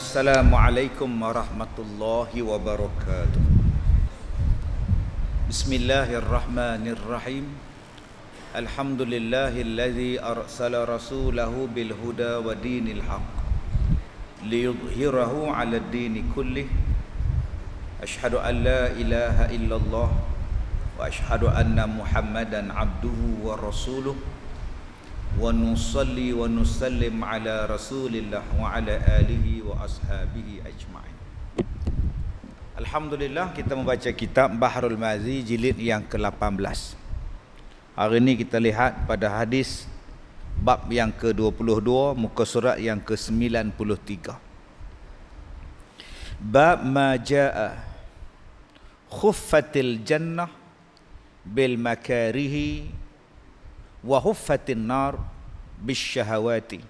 Assalamualaikum warahmatullahi wabarakatuh Bismillahirrahmanirrahim Alhamdulillahillazi arsala rasulahu bilhuda wa dinil haq Liudhirahu ala dini kullih Ashadu an la ilaha illallah Wa ashadu anna muhammadan abduhu wa rasuluh ونصلي ونسلم على رسول الله وعلى آله وأصحابه أجمعين Alhamdulillah kita membaca kitab Baharul Mazi jilid yang ke-18 Hari ini kita lihat pada hadis bab yang ke-22 muka surat yang ke-93 Bab majaa khuffatil jannah bil makarihi wa huffatin nar bisyahawati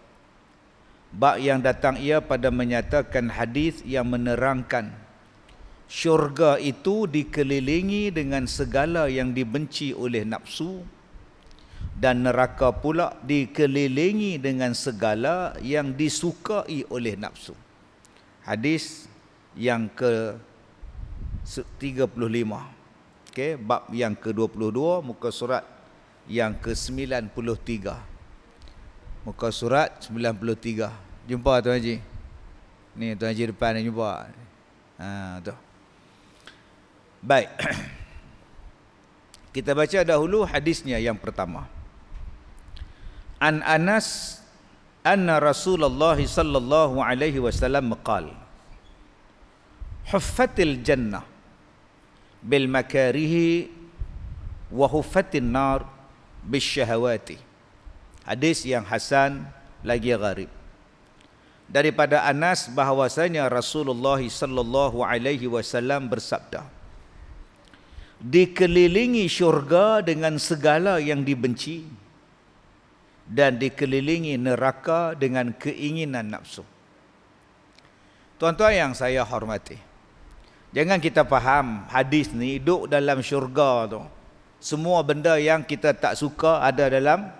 bab yang datang ia pada menyatakan hadis yang menerangkan syurga itu dikelilingi dengan segala yang dibenci oleh nafsu dan neraka pula dikelilingi dengan segala yang disukai oleh nafsu hadis yang ke 35 okey bab yang ke 22 muka surat yang ke-93 Muka surat 93 Jumpa Tuan Haji Ni Tuan Haji depan ni jumpa ha, tu. Baik Kita baca dahulu hadisnya yang pertama An Anas Anna Rasulullah sallallahu alaihi wasallam maqal Huffatil jannah bil makarihi wa huffatin nar bisyahawati. Hadis yang hasan lagi gharib. Daripada Anas bahwasanya Rasulullah sallallahu alaihi wasallam bersabda. Dikelilingi syurga dengan segala yang dibenci dan dikelilingi neraka dengan keinginan nafsu. Tuan-tuan yang saya hormati. Jangan kita faham hadis ni duduk dalam syurga tu semua benda yang kita tak suka ada dalam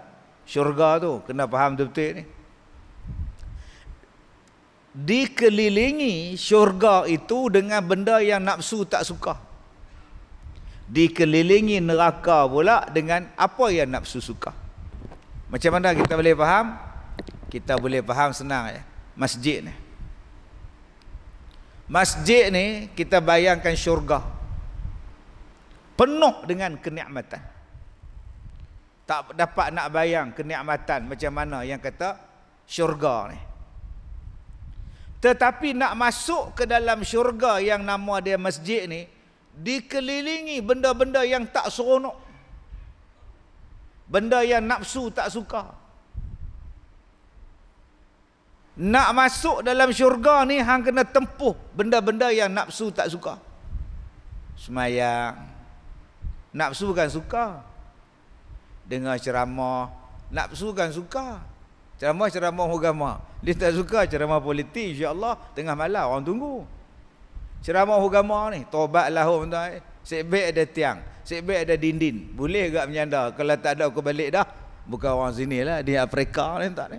syurga tu kena faham betul-betul ni dikelilingi syurga itu dengan benda yang nafsu tak suka dikelilingi neraka pula dengan apa yang nafsu suka macam mana kita boleh faham kita boleh faham senang ya masjid ni masjid ni kita bayangkan syurga penuh dengan kenikmatan tak dapat nak bayang kenikmatan macam mana yang kata syurga ni tetapi nak masuk ke dalam syurga yang nama dia masjid ni dikelilingi benda-benda yang tak seronok benda yang nafsu tak suka nak masuk dalam syurga ni hang kena tempuh benda-benda yang nafsu tak suka semayang Nafsu kan suka Dengar ceramah Nafsu kan suka Ceramah-ceramah agama Dia tak suka ceramah politik InsyaAllah tengah malam orang tunggu Ceramah agama ni Tobat lahum tu eh. ada tiang Sebek ada dinding Boleh tak menyanda Kalau tak ada aku balik dah Bukan orang sini lah Di Afrika ni tak ni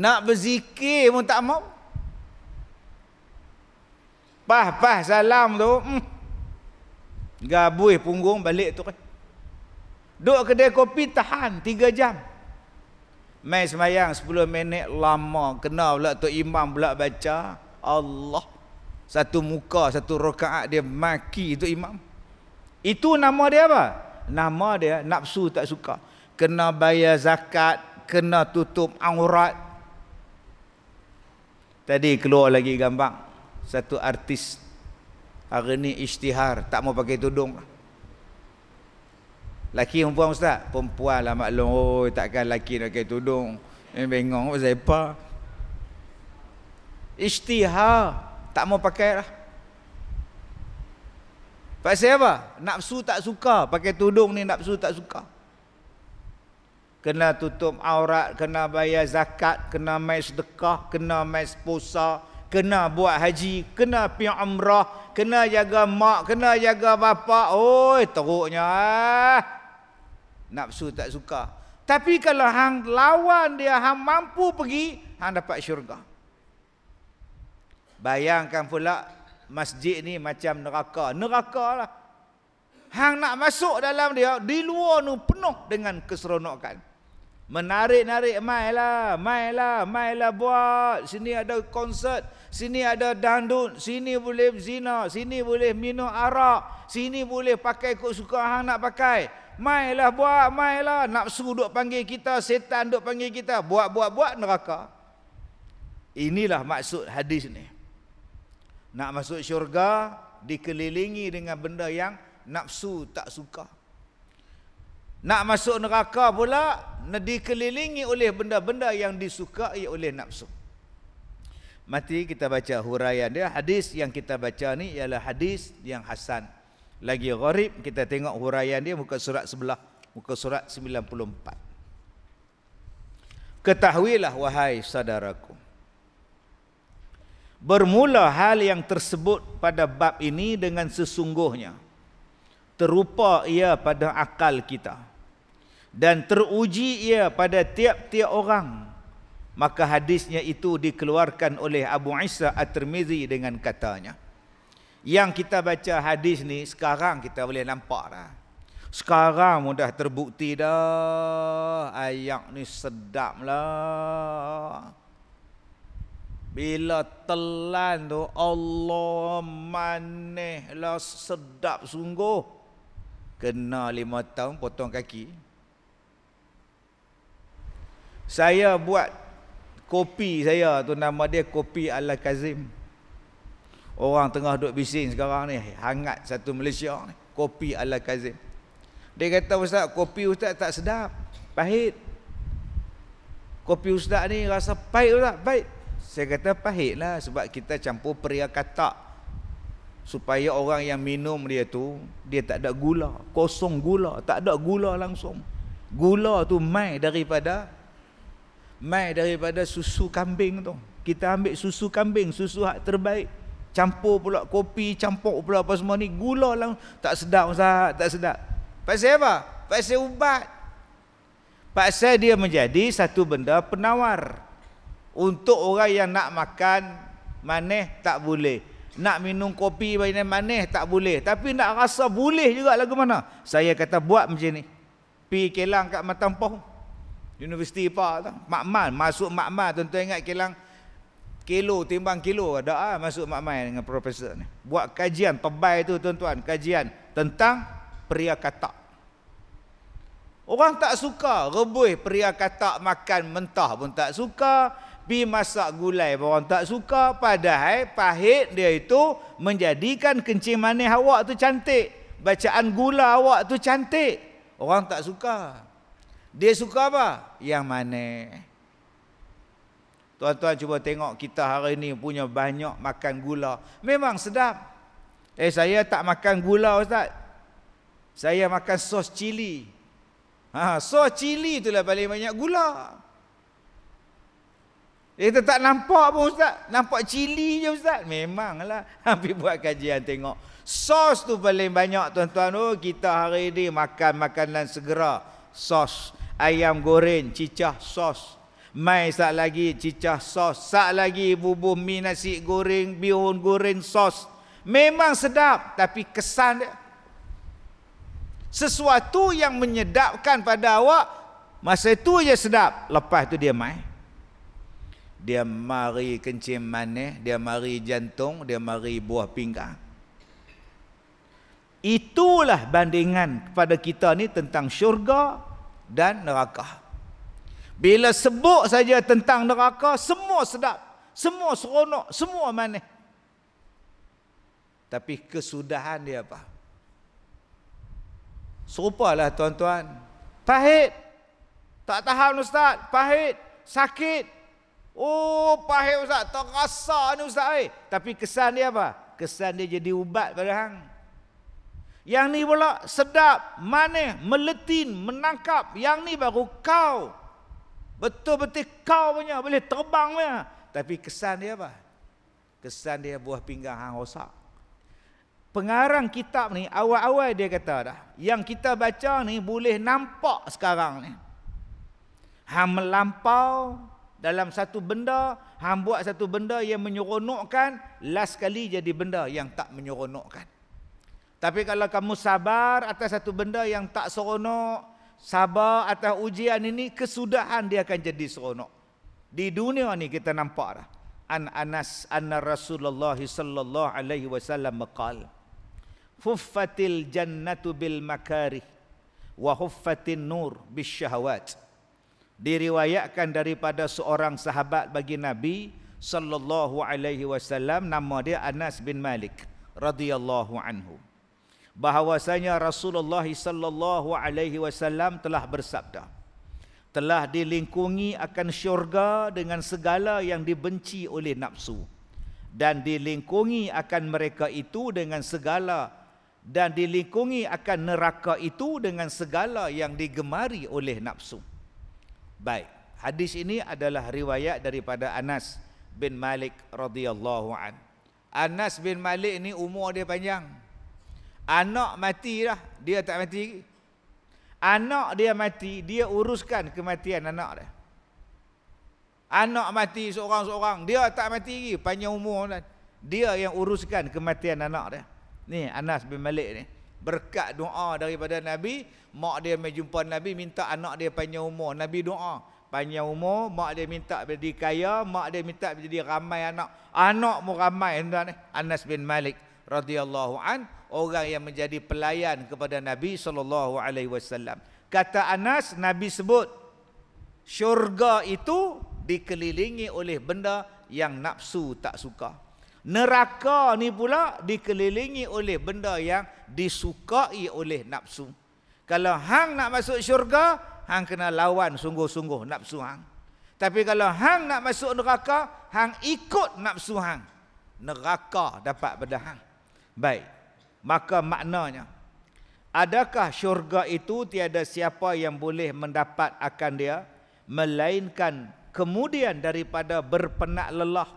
Nak berzikir pun tak mau Pah-pah salam tu hmm. Gabuih punggung balik tu. Kan. Duk kedai kopi tahan 3 jam. Main semayang 10 minit lama. Kena pula tu imam pula baca. Allah. Satu muka, satu rokaat dia maki tu imam. Itu nama dia apa? Nama dia nafsu tak suka. Kena bayar zakat. Kena tutup aurat. Tadi keluar lagi gambar. Satu artis Hari ni isytihar Tak mau pakai tudung Laki perempuan ustaz Perempuan lah maklum Oh takkan laki nak pakai tudung Eh bengong siapa Isytihar Tak mau pakai lah Pasal apa? Nafsu tak suka Pakai tudung ni nafsu tak suka Kena tutup aurat, kena bayar zakat, kena main sedekah, kena main sposa, kena buat haji, kena pi umrah, kena jaga mak, kena jaga bapa. Oi, teruknya. Ah. Nafsu tak suka. Tapi kalau hang lawan dia, hang mampu pergi, hang dapat syurga. Bayangkan pula masjid ni macam neraka. Neraka lah. Hang nak masuk dalam dia, di luar ni penuh dengan keseronokan. Menarik-narik, mai lah, mai lah, mai lah buat. Sini ada konsert, sini ada dandut, sini boleh zina, sini boleh minum arak, sini boleh pakai kot suka hang nak pakai. Mainlah buat, mailah. Nafsu duk panggil kita, setan duk panggil kita. Buat, buat, buat neraka. Inilah maksud hadis ni. Nak masuk syurga, dikelilingi dengan benda yang nafsu tak suka. Nak masuk neraka pula, dikelilingi oleh benda-benda yang disukai oleh nafsu mati kita baca huraian dia hadis yang kita baca ni ialah hadis yang hasan lagi gharib kita tengok huraian dia muka surat sebelah muka surat 94 ketahuilah wahai saudaraku bermula hal yang tersebut pada bab ini dengan sesungguhnya terupa ia pada akal kita dan teruji ia pada tiap-tiap orang maka hadisnya itu dikeluarkan oleh Abu Isa At-Tirmizi dengan katanya yang kita baca hadis ni sekarang kita boleh nampak dah sekarang mudah terbukti dah ayak ni sedap lah bila telan tu Allah manih lah sedap sungguh kena lima tahun potong kaki saya buat kopi saya tu nama dia kopi ala kazim orang tengah duk bising sekarang ni hangat satu Malaysia ni kopi ala kazim dia kata ustaz kopi ustaz tak sedap pahit kopi ustaz ni rasa pahit ustaz pahit saya kata pahit lah sebab kita campur peria katak supaya orang yang minum dia tu dia tak ada gula kosong gula tak ada gula langsung gula tu mai daripada mai daripada susu kambing tu kita ambil susu kambing susu hak terbaik campur pula kopi campur pula apa semua ni gula lang tak sedap ustaz tak sedap pasal apa pasal ubat pasal dia menjadi satu benda penawar untuk orang yang nak makan maneh tak boleh nak minum kopi banyak maneh tak boleh tapi nak rasa boleh juga lagu mana saya kata buat macam ni pi kelang kat matang pohon universiti apa tu makmal masuk makmal tentu ingat kilang kilo timbang kilo ada ah masuk makmal dengan profesor ni buat kajian tebal tu tuan-tuan kajian tentang pria katak orang tak suka rebus pria katak makan mentah pun tak suka pi masak gulai pun orang tak suka padahal pahit dia itu menjadikan kencing manis awak tu cantik bacaan gula awak tu cantik orang tak suka dia suka apa? Yang mana? Tuan-tuan cuba tengok kita hari ini punya banyak makan gula. Memang sedap. Eh saya tak makan gula Ustaz. Saya makan sos cili. Ha, sos cili itulah paling banyak gula. Eh tak nampak pun Ustaz. Nampak cili je Ustaz. Memanglah. Habis buat kajian tengok. Sos tu paling banyak tuan-tuan. Oh, kita hari ini makan makanan segera. Sos ayam goreng, cicah sos. Mai sat lagi cicah sos, sat lagi bubuh mi nasi goreng, bihun goreng sos. Memang sedap tapi kesan dia sesuatu yang menyedapkan pada awak masa itu je sedap, lepas tu dia mai. Dia mari kencing manis, dia mari jantung, dia mari buah pinggang. Itulah bandingan pada kita ni tentang syurga dan neraka. Bila sebut saja tentang neraka, semua sedap, semua seronok, semua manis. Tapi kesudahan dia apa? Serupalah tuan-tuan. Pahit. Tak tahan ustaz, pahit, sakit. Oh, pahit ustaz, terasa ni ustaz eh. Tapi kesan dia apa? Kesan dia jadi ubat pada hang. Yang ni pula sedap, manis, meletin, menangkap. Yang ni baru kau. Betul-betul kau punya, boleh terbang punya. Tapi kesan dia apa? Kesan dia buah pinggang hang rosak. Pengarang kitab ni awal-awal dia kata dah, yang kita baca ni boleh nampak sekarang ni. Hang melampau dalam satu benda, ham buat satu benda yang menyeronokkan, last kali jadi benda yang tak menyeronokkan. Tapi kalau kamu sabar atas satu benda yang tak seronok, sabar atas ujian ini, kesudahan dia akan jadi seronok. Di dunia ini kita nampak dah. An Anas anna Rasulullah sallallahu alaihi wasallam maqal. Fuffatil jannatu bil makarih wa nur bis syahwat. Diriwayatkan daripada seorang sahabat bagi Nabi sallallahu alaihi wasallam nama dia Anas bin Malik radhiyallahu Anhum bahawasanya Rasulullah sallallahu alaihi wasallam telah bersabda telah dilingkungi akan syurga dengan segala yang dibenci oleh nafsu dan dilingkungi akan mereka itu dengan segala dan dilingkungi akan neraka itu dengan segala yang digemari oleh nafsu baik hadis ini adalah riwayat daripada Anas bin Malik radhiyallahu an Anas bin Malik ini umur dia panjang Anak mati dah, dia tak mati lagi. Anak dia mati, dia uruskan kematian anak dia. Anak mati seorang-seorang, dia tak mati lagi panjang umur dan dia yang uruskan kematian anak dia. Ni Anas bin Malik ni. Berkat doa daripada Nabi, mak dia mai jumpa Nabi minta anak dia panjang umur. Nabi doa, panjang umur, mak dia minta jadi kaya, mak dia minta jadi ramai anak. Anak mu ramai ni Anas bin Malik radhiyallahu an orang yang menjadi pelayan kepada Nabi sallallahu alaihi wasallam. Kata Anas Nabi sebut syurga itu dikelilingi oleh benda yang nafsu tak suka. Neraka ni pula dikelilingi oleh benda yang disukai oleh nafsu. Kalau hang nak masuk syurga, hang kena lawan sungguh-sungguh nafsu hang. Tapi kalau hang nak masuk neraka, hang ikut nafsu hang. Neraka dapat pada hang. Baik. Maka maknanya adakah syurga itu tiada siapa yang boleh mendapat akan dia melainkan kemudian daripada berpenat lelah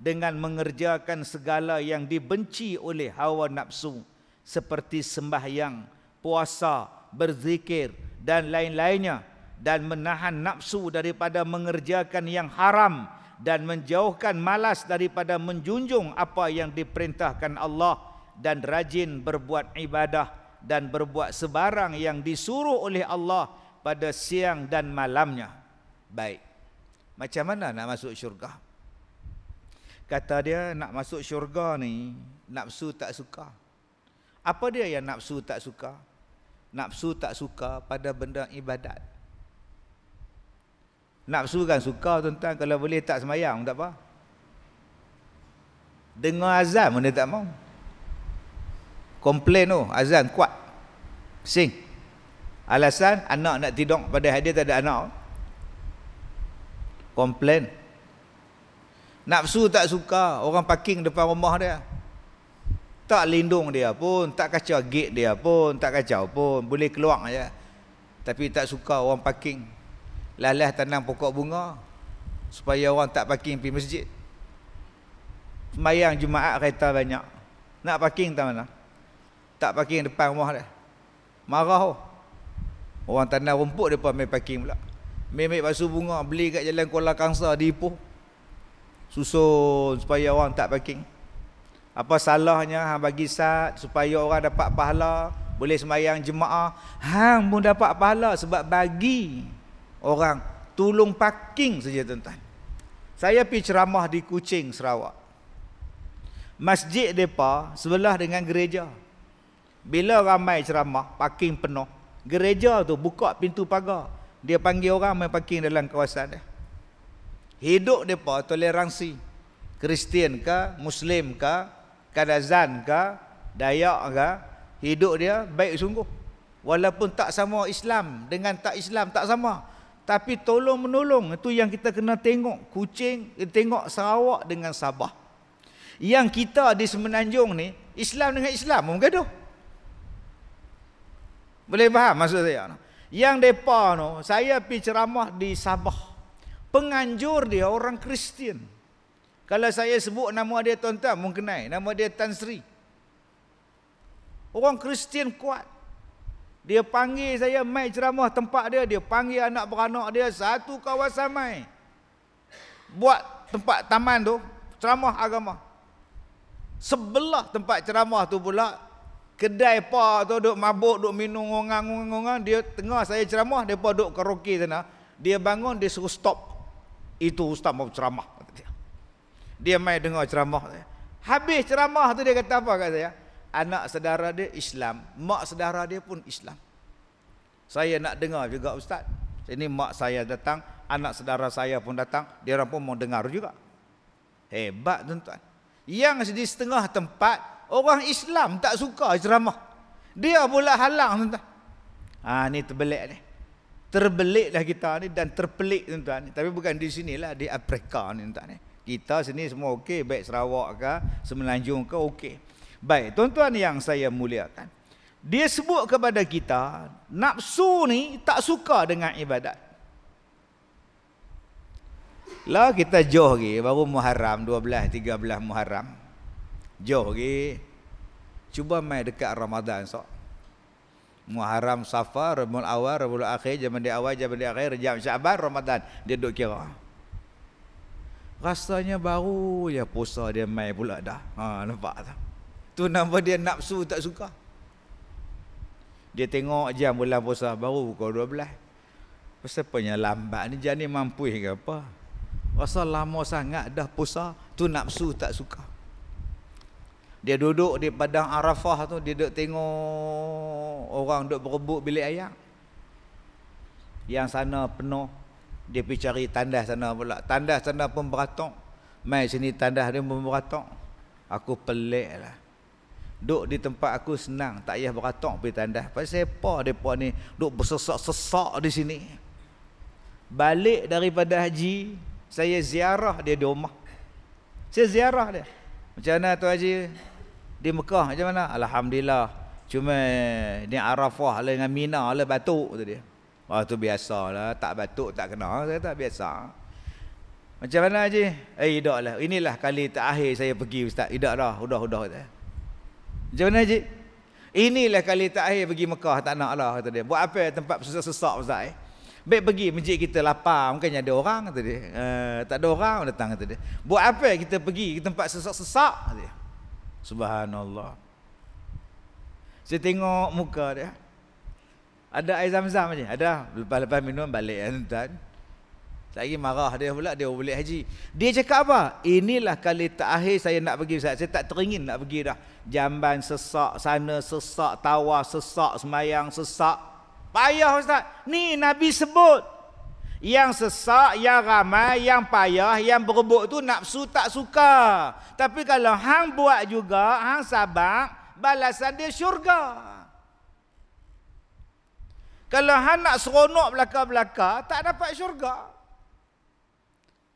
dengan mengerjakan segala yang dibenci oleh hawa nafsu seperti sembahyang, puasa, berzikir dan lain-lainnya dan menahan nafsu daripada mengerjakan yang haram dan menjauhkan malas daripada menjunjung apa yang diperintahkan Allah dan rajin berbuat ibadah dan berbuat sebarang yang disuruh oleh Allah pada siang dan malamnya. Baik. Macam mana nak masuk syurga? Kata dia nak masuk syurga ni nafsu tak suka. Apa dia yang nafsu tak suka? Nafsu tak suka pada benda ibadat. Nafsu kan suka tuan-tuan kalau boleh tak semayang tak apa. Dengar azan pun dia tak mau. Komplain tu oh, azan kuat Sing Alasan anak nak tidur pada hadir tak ada anak Komplain Nafsu tak suka orang parking depan rumah dia Tak lindung dia pun Tak kacau gate dia pun Tak kacau pun Boleh keluar je Tapi tak suka orang parking Lalah tanam pokok bunga Supaya orang tak parking pergi masjid Semayang Jumaat kereta banyak Nak parking tak mana tak parking depan rumah dia. Marah oh. Orang tanah rumput dia pun ambil parking pula. Memek basuh bunga beli kat jalan Kuala Kangsa di Ipoh. Susun supaya orang tak parking. Apa salahnya hang bagi sat supaya orang dapat pahala, boleh sembahyang jemaah, hang pun dapat pahala sebab bagi orang tolong parking saja tuan-tuan. Saya pergi ceramah di Kuching Sarawak. Masjid depa sebelah dengan gereja. Bila ramai ceramah, parking penuh. Gereja tu buka pintu pagar. Dia panggil orang main parking dalam kawasan dia. Hidup mereka toleransi. Kristian ke, Muslim ke, Kadazan ke, Dayak ke. Hidup dia baik sungguh. Walaupun tak sama Islam dengan tak Islam, tak sama. Tapi tolong menolong. Itu yang kita kena tengok. Kucing, tengok Sarawak dengan Sabah. Yang kita di Semenanjung ni, Islam dengan Islam pun bergaduh. Boleh faham maksud saya? Yang depa no, saya pi ceramah di Sabah. Penganjur dia orang Kristian. Kalau saya sebut nama dia tuan-tuan mungkin naik. Nama dia Tan Sri. Orang Kristian kuat. Dia panggil saya mai ceramah tempat dia. Dia panggil anak beranak dia satu kawasan mai. Buat tempat taman tu ceramah agama. Sebelah tempat ceramah tu pula kedai pak tu duk mabuk duk minum ngongang-ngongang dia tengah saya ceramah depa duk karaoke sana dia bangun dia suruh stop itu ustaz mau ceramah dia mai dengar ceramah saya habis ceramah tu dia kata apa kat saya anak saudara dia Islam mak saudara dia pun Islam saya nak dengar juga ustaz ini mak saya datang anak saudara saya pun datang dia orang pun mau dengar juga hebat tuan-tuan yang di setengah tempat orang Islam tak suka ceramah. Dia pula halang tuan-tuan. Ha ni terbelik ni. Terbeliklah kita ni dan terpelik tuan-tuan. Tapi bukan di sinilah di Afrika ni tuan-tuan Kita sini semua okey, baik Sarawak ke, Semenanjung ke okey. Baik, tuan-tuan yang saya muliakan. Dia sebut kepada kita, nafsu ni tak suka dengan ibadat. Lah kita jauh lagi baru Muharram 12 13 Muharram. Jauh lagi Cuba main dekat Ramadan sok. Muharram Safar Rebul awal Rebul akhir Jaman di awal Jaman di akhir Rejam Syaban Ramadan Dia duduk kira Rasanya baru Ya puasa dia main pula dah ha, Nampak tak Tu nama dia nafsu tak suka Dia tengok jam bulan puasa baru Pukul 12 Pasal punya lambat ni jadi mampu ke apa Rasa lama sangat dah puasa Tu nafsu tak suka dia duduk di padang Arafah tu dia duduk tengok orang duduk berebut bilik ayam. Yang sana penuh. Dia pergi cari tandas sana pula. Tandas sana pun beratok. Mai sini tandas dia pun beratok. Aku pelik lah. Duduk di tempat aku senang. Tak payah beratok pergi tandas. Pasal apa mereka ni duduk bersesak-sesak di sini. Balik daripada haji. Saya ziarah dia di rumah. Saya ziarah dia. Macam mana Tuan Haji? di Mekah macam mana? Alhamdulillah. Cuma ni Arafah lah dengan Mina lah batuk tu dia. Wah tu biasa lah. Tak batuk tak kena. Saya tak biasa. Macam mana je? Eh idak lah. Inilah kali terakhir saya pergi Ustaz. Idak dah. Udah, udah. Kata. Macam mana je? Inilah kali terakhir pergi Mekah. Tak nak lah. Kata dia. Buat apa tempat sesak-sesak Ustaz eh? Baik pergi masjid kita lapar. Mungkin ada orang. Kata dia. Uh, tak ada orang datang. Kata dia. Buat apa kita pergi ke tempat sesak-sesak? Kata dia. Subhanallah. Saya tengok muka dia. Ada air zam-zam je. Ada. Lepas-lepas minum balik ya tuan. Lagi marah dia pula dia boleh haji. Dia cakap apa? Inilah kali terakhir saya nak pergi Saya tak teringin nak pergi dah. Jamban sesak sana, sesak tawa, sesak semayang, sesak. Payah Ustaz. Ni Nabi sebut. Yang sesak, yang ramai, yang payah, yang berebut tu nafsu tak suka. Tapi kalau hang buat juga, hang sabar, balasan dia syurga. Kalau hang nak seronok belaka-belaka, tak dapat syurga.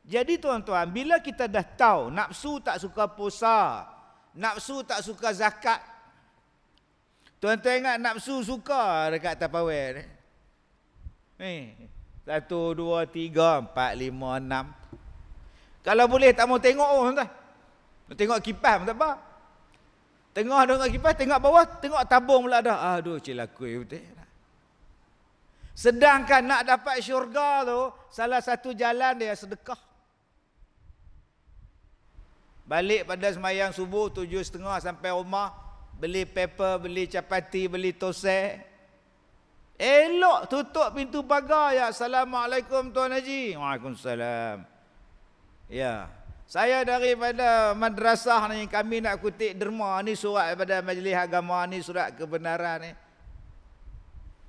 Jadi tuan-tuan, bila kita dah tahu nafsu tak suka puasa, nafsu tak suka zakat. Tuan-tuan ingat nafsu suka dekat tapawe ni. Eh. Satu, dua, tiga, empat, lima, enam. Kalau boleh tak mau tengok pun oh, Tengok kipas pun tak apa. Tengah dengan kipas, tengok bawah, tengok tabung pula dah. Aduh, cilaku ya Sedangkan nak dapat syurga tu, salah satu jalan dia sedekah. Balik pada semayang subuh, tujuh setengah sampai rumah. Beli paper, beli capati, beli tosai. Elok tutup pintu pagar ya. Assalamualaikum Tuan Haji. Waalaikumsalam. Ya. Saya daripada madrasah ni kami nak kutip derma ni surat daripada majlis agama ni surat kebenaran ni.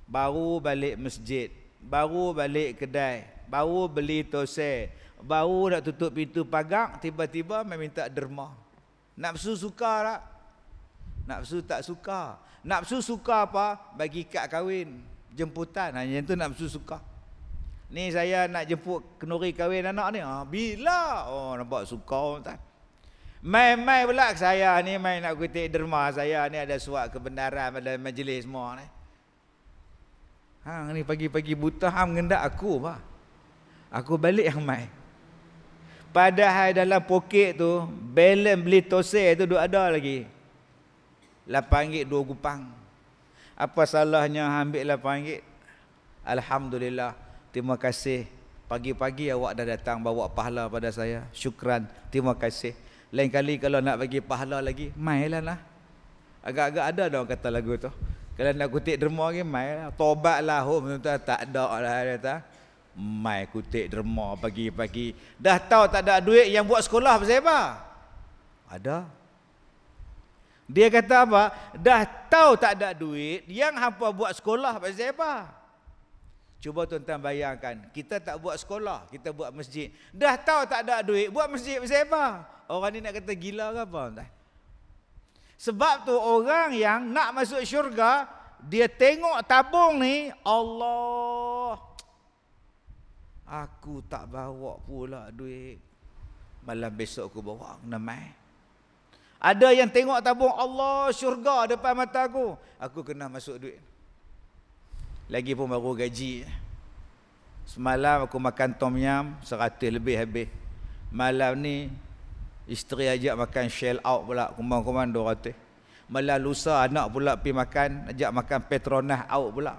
Baru balik masjid, baru balik kedai, baru beli tose, baru nak tutup pintu pagar tiba-tiba meminta derma. Nafsu suka tak? Nafsu tak suka. Nafsu suka apa? Bagi kad kahwin jemputan hanya yang tu nak suka ni saya nak jemput kenuri kahwin anak ni ah, bila oh nampak suka tuan mai-mai pula saya ni mai nak kutip derma saya ni ada suat kebenaran pada majlis semua ni hang ni pagi-pagi buta hang ngendak aku ba aku balik hang mai padahal dalam poket tu balance beli tosai tu duk ada lagi 8 ringgit 2 kupang apa salahnya ambillah panggil Alhamdulillah terima kasih pagi-pagi awak dah datang bawa pahala pada saya syukran terima kasih lain kali kalau nak bagi pahala lagi mainlah lah agak-agak ada dah orang kata lagu tu kalau nak kutip derma lagi mainlah oh, lah, oh tak ada lah kata mai kutik derma pagi-pagi dah tahu tak ada duit yang buat sekolah pasal apa ada dia kata apa? Dah tahu tak ada duit, yang hampa buat sekolah pasal apa? Cuba tuan-tuan bayangkan, kita tak buat sekolah, kita buat masjid. Dah tahu tak ada duit, buat masjid pasal apa? Orang ni nak kata gila ke apa? Sebab tu orang yang nak masuk syurga, dia tengok tabung ni, Allah. Aku tak bawa pula duit. Malam besok aku bawa, nak main. Ada yang tengok tabung Allah syurga depan mata aku. Aku kena masuk duit. Lagi pun baru gaji. Semalam aku makan tom yam seratus lebih habis. Malam ni isteri ajak makan shell out pula kumang-kumang dua ratus. Malam lusa anak pula pi makan ajak makan Petronas out pula.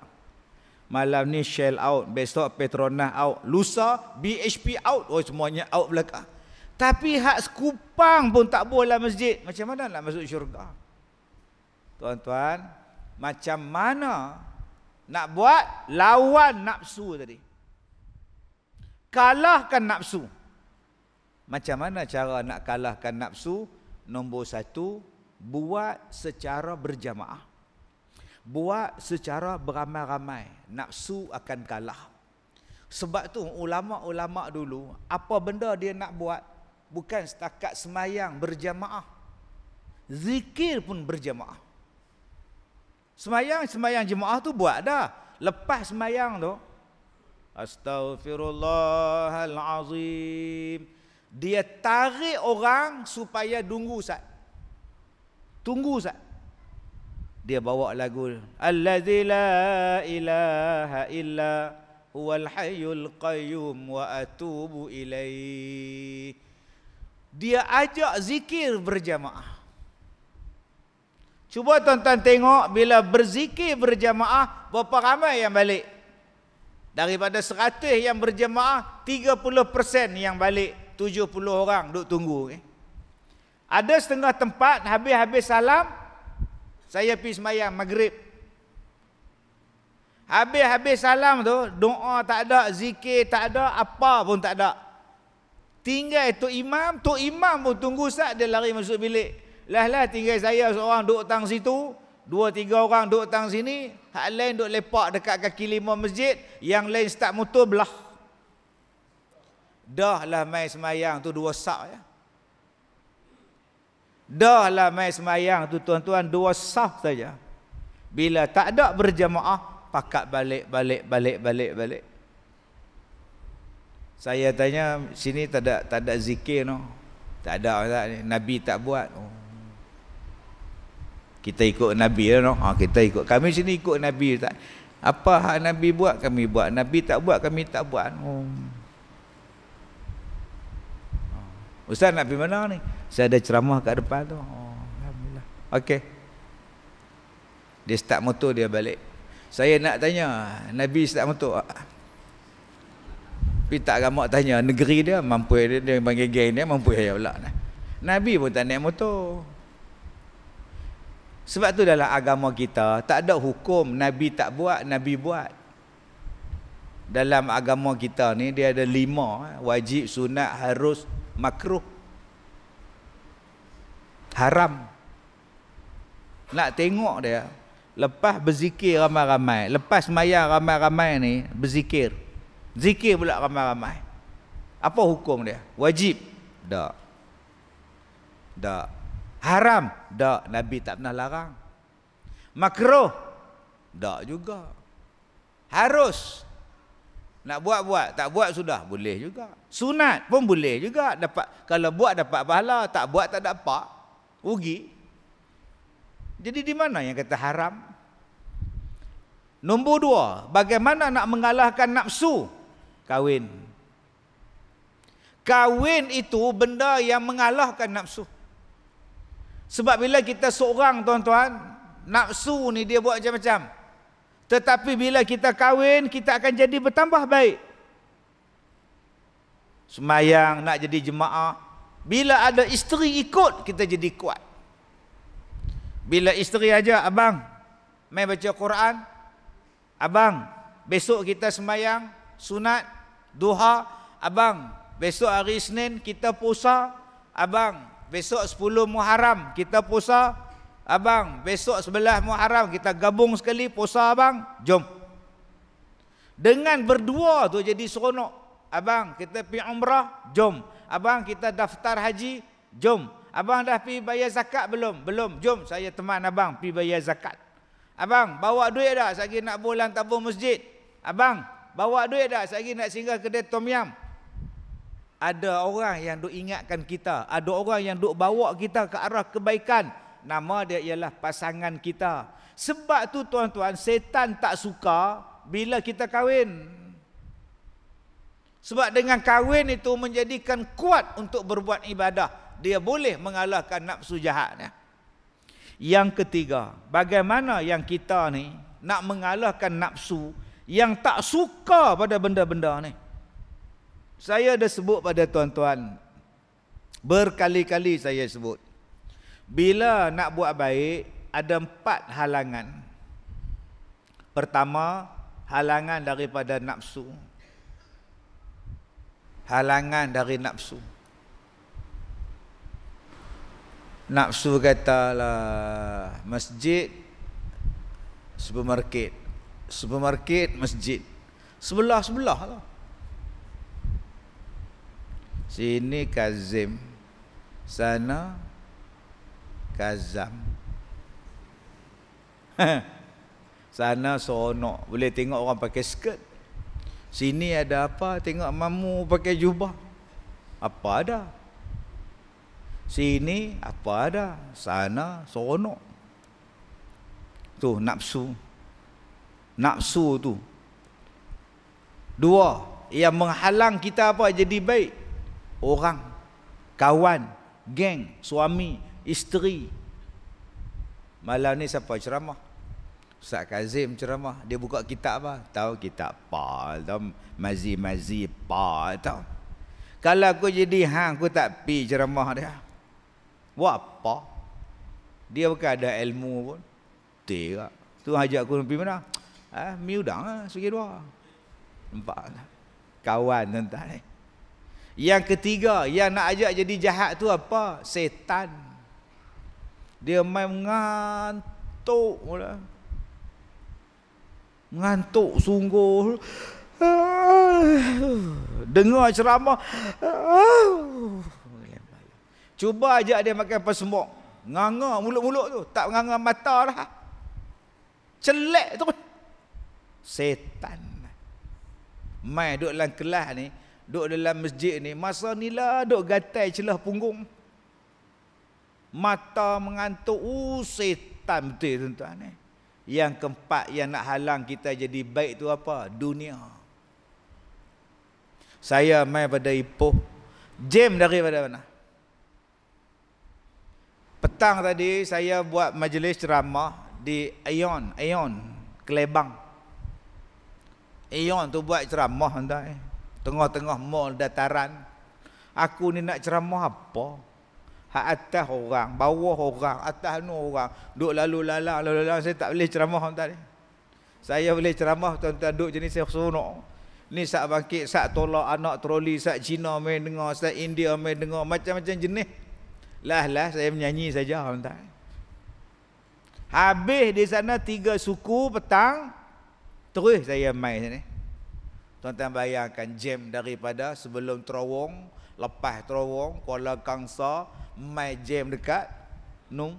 Malam ni shell out, besok Petronas out, lusa BHP out, oh semuanya out belakang. Tapi hak sekupang pun tak boleh masjid. Macam mana nak masuk syurga? Tuan-tuan, macam mana nak buat lawan nafsu tadi? Kalahkan nafsu. Macam mana cara nak kalahkan nafsu? Nombor satu, buat secara berjamaah. Buat secara beramai-ramai. Nafsu akan kalah. Sebab tu ulama-ulama dulu, apa benda dia nak buat, bukan setakat semayang berjamaah. Zikir pun berjamaah. Semayang-semayang jemaah tu buat dah. Lepas semayang tu, Astaghfirullahalazim. Dia tarik orang supaya tunggu sat. Tunggu sat. Dia bawa lagu Allazi la ilaha illa huwal hayyul qayyum wa atubu ilaihi dia ajak zikir berjamaah. Cuba tuan-tuan tengok bila berzikir berjamaah berapa ramai yang balik. Daripada 100 yang berjamaah 30% yang balik 70 orang duk tunggu eh. Ada setengah tempat habis-habis salam saya pergi sembahyang maghrib. Habis-habis salam tu doa tak ada, zikir tak ada, apa pun tak ada. Tinggal Tok Imam, Tok Imam pun tunggu sat dia lari masuk bilik. Lah-lah tinggal saya seorang duduk tang situ, dua tiga orang duduk tang sini, hak lain duduk lepak dekat kaki lima masjid, yang lain start motor belah. Dah lah mai semayang tu dua saf ya. Dah lah mai semayang tu tuan-tuan dua saf saja. Bila tak ada berjamaah, pakat balik, balik, balik, balik, balik saya tanya sini tak ada tak ada zikir no tak ada tak, nabi tak buat oh. kita ikut nabi lah no ha, ah, kita ikut kami sini ikut nabi tak apa hak nabi buat kami buat nabi tak buat kami tak buat oh. Ah. ustaz nak pergi mana ni saya ada ceramah kat depan tu oh, alhamdulillah okey dia start motor dia balik saya nak tanya nabi start motor tapi tak ramak tanya negeri dia mampu dia dia panggil geng dia mampu ya pula nah. Nabi pun tak naik motor. Sebab tu dalam agama kita tak ada hukum nabi tak buat, nabi buat. Dalam agama kita ni dia ada lima eh, wajib, sunat, harus, makruh. Haram. Nak tengok dia lepas berzikir ramai-ramai, lepas sembahyang ramai-ramai ni berzikir. Zikir pula ramai-ramai. Apa hukum dia? Wajib? Tak. Tak. Haram? Tak. Nabi tak pernah larang. Makruh? Tak juga. Harus? Nak buat-buat, tak buat sudah boleh juga. Sunat pun boleh juga. Dapat kalau buat dapat pahala, tak buat tak dapat. Ugi. Jadi di mana yang kata haram? Nombor dua, bagaimana nak mengalahkan nafsu? Kawin, kawin itu benda yang mengalahkan nafsu. Sebab bila kita seorang tuan-tuan, nafsu ni dia buat macam-macam. Tetapi bila kita kawin, kita akan jadi bertambah baik. Semayang nak jadi jemaah. Bila ada isteri ikut, kita jadi kuat. Bila isteri aja abang, main baca Quran. Abang, besok kita semayang, sunat, duha abang besok hari Isnin kita puasa abang besok 10 Muharram kita puasa abang besok 11 Muharram kita gabung sekali puasa abang jom dengan berdua tu jadi seronok abang kita pi umrah jom abang kita daftar haji jom abang dah pi bayar zakat belum belum jom saya teman abang pi bayar zakat abang bawa duit dah saya nak bulan tabung masjid abang bawa duit dah saya sehari nak singgah kedai tom yam ada orang yang duk ingatkan kita ada orang yang duk bawa kita ke arah kebaikan nama dia ialah pasangan kita sebab tu tuan-tuan setan tak suka bila kita kahwin sebab dengan kahwin itu menjadikan kuat untuk berbuat ibadah dia boleh mengalahkan nafsu jahatnya yang ketiga bagaimana yang kita ni nak mengalahkan nafsu yang tak suka pada benda-benda ni. Saya dah sebut pada tuan-tuan. Berkali-kali saya sebut. Bila nak buat baik, ada empat halangan. Pertama, halangan daripada nafsu. Halangan dari nafsu. Nafsu katalah masjid supermarket supermarket, masjid. Sebelah-sebelah lah. Sini Kazim, sana Kazam. sana seronok, boleh tengok orang pakai skirt. Sini ada apa, tengok mamu pakai jubah. Apa ada? Sini apa ada? Sana seronok. Tu nafsu nafsu tu dua yang menghalang kita apa jadi baik orang kawan geng suami isteri malam ni siapa ceramah Ustaz Kazim ceramah dia buka kitab apa tahu kitab pa tahu mazi mazi pa tahu kalau aku jadi hang aku tak pi ceramah dia buat apa dia bukan ada ilmu pun tak tu ajak aku pergi mana ha, mi udang ha, segi dua nampak lah. kawan tuan ni eh. yang ketiga yang nak ajak jadi jahat tu apa setan dia main mengantuk mula mengantuk sungguh dengar ceramah cuba ajak dia makan pasmok nganga mulut-mulut tu tak nganga mata dah celek tu setan mai duduk dalam kelas ni duduk dalam masjid ni masa ni lah duduk gatai celah punggung mata mengantuk uh setan betul tuan-tuan ni eh. yang keempat yang nak halang kita jadi baik tu apa dunia saya mai pada Ipoh jam daripada mana petang tadi saya buat majlis ceramah di Aeon Aeon Kelebang Ion tu buat ceramah entah eh. Tengah-tengah mall dataran. Aku ni nak ceramah apa? Hak atas orang, bawah orang, atas ni orang. Duk lalu lala, lalu lala. saya tak boleh ceramah entah ni. Eh. Saya boleh ceramah tuan-tuan duk jenis saya seronok. Ni sak bangkit, sak tolak anak troli, sak Cina main dengar, sak India main dengar, macam-macam jenis. Lah lah saya menyanyi saja entah. Eh. Habis di sana tiga suku petang, Terus saya main sini. Tuan-tuan bayangkan jam daripada sebelum terowong, lepas terowong, Kuala Kangsa, main jam dekat Nung,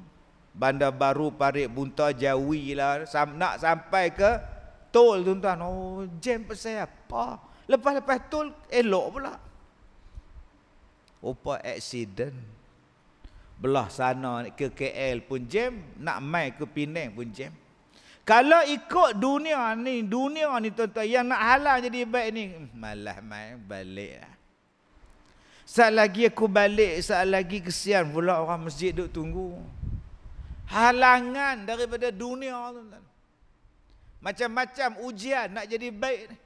Bandar Baru Parit Bunta Jawi lah, sam, nak sampai ke tol tuan-tuan. Oh, jam pasal apa? Lepas-lepas tol elok pula. Rupa aksiden. Belah sana ke KL pun jam, nak mai ke Pinang pun jam. Kalau ikut dunia ni, dunia ni tuan-tuan yang nak halang jadi baik ni, hmm, malah main balik lah. Saat lagi aku balik, saat lagi kesian pula orang masjid duduk tunggu. Halangan daripada dunia tuan-tuan. Macam-macam ujian nak jadi baik ni.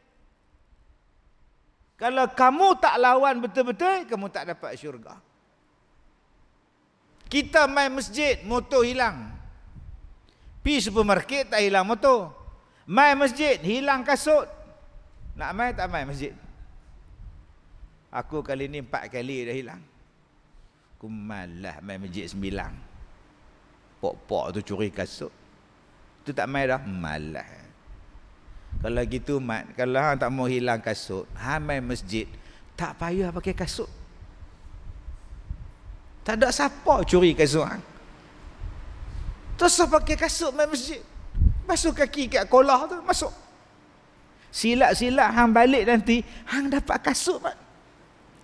Kalau kamu tak lawan betul-betul, kamu tak dapat syurga. Kita main masjid, motor hilang. Pi supermarket tak hilang motor. Mai masjid hilang kasut. Nak mai tak mai masjid. Aku kali ni empat kali dah hilang. Aku malah mai masjid sembilan. Pok-pok tu curi kasut. Tu tak mai dah. Malah. Kalau gitu mat, kalau tak mau hilang kasut, ha mai masjid, tak payah pakai kasut. Tak ada siapa curi kasut. Ha? Terus pakai kasut main masjid. Masuk kaki kat kolah tu, masuk. Silat-silat hang balik nanti, hang dapat kasut mak.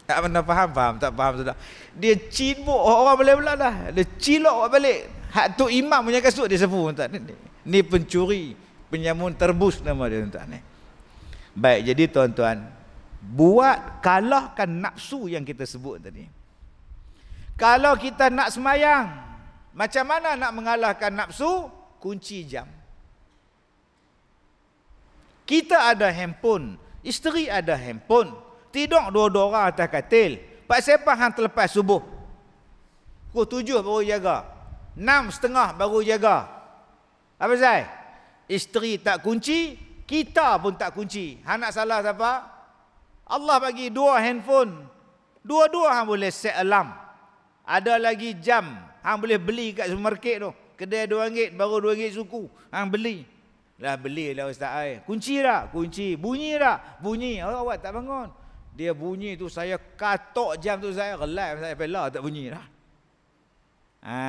Tak pernah faham, faham, tak faham sudah. Dia cibuk orang belah-belah dah. Dia cilok orang balik. Hak tu imam punya kasut dia sepuh. Tak, ni, ni. ni pencuri, penyamun terbus nama dia. Tak, ni. Baik, jadi tuan-tuan. Buat kalahkan nafsu yang kita sebut tadi. Kalau kita nak semayang, macam mana nak mengalahkan nafsu? Kunci jam. Kita ada handphone, isteri ada handphone. Tidak dua-dua orang atas katil. Pak siapa hang terlepas subuh? Pukul tujuh baru jaga. Enam setengah baru jaga. Apa saya? Isteri tak kunci, kita pun tak kunci. Hang nak salah siapa? Allah bagi dua handphone. Dua-dua hang boleh set alarm ada lagi jam hang boleh beli kat supermarket tu kedai dua ringgit baru dua ringgit suku hang beli lah beli lah ustaz ai kunci dah kunci bunyi dah bunyi Oh awak tak bangun dia bunyi tu saya katok jam tu saya relax saya bela tak bunyi dah ha,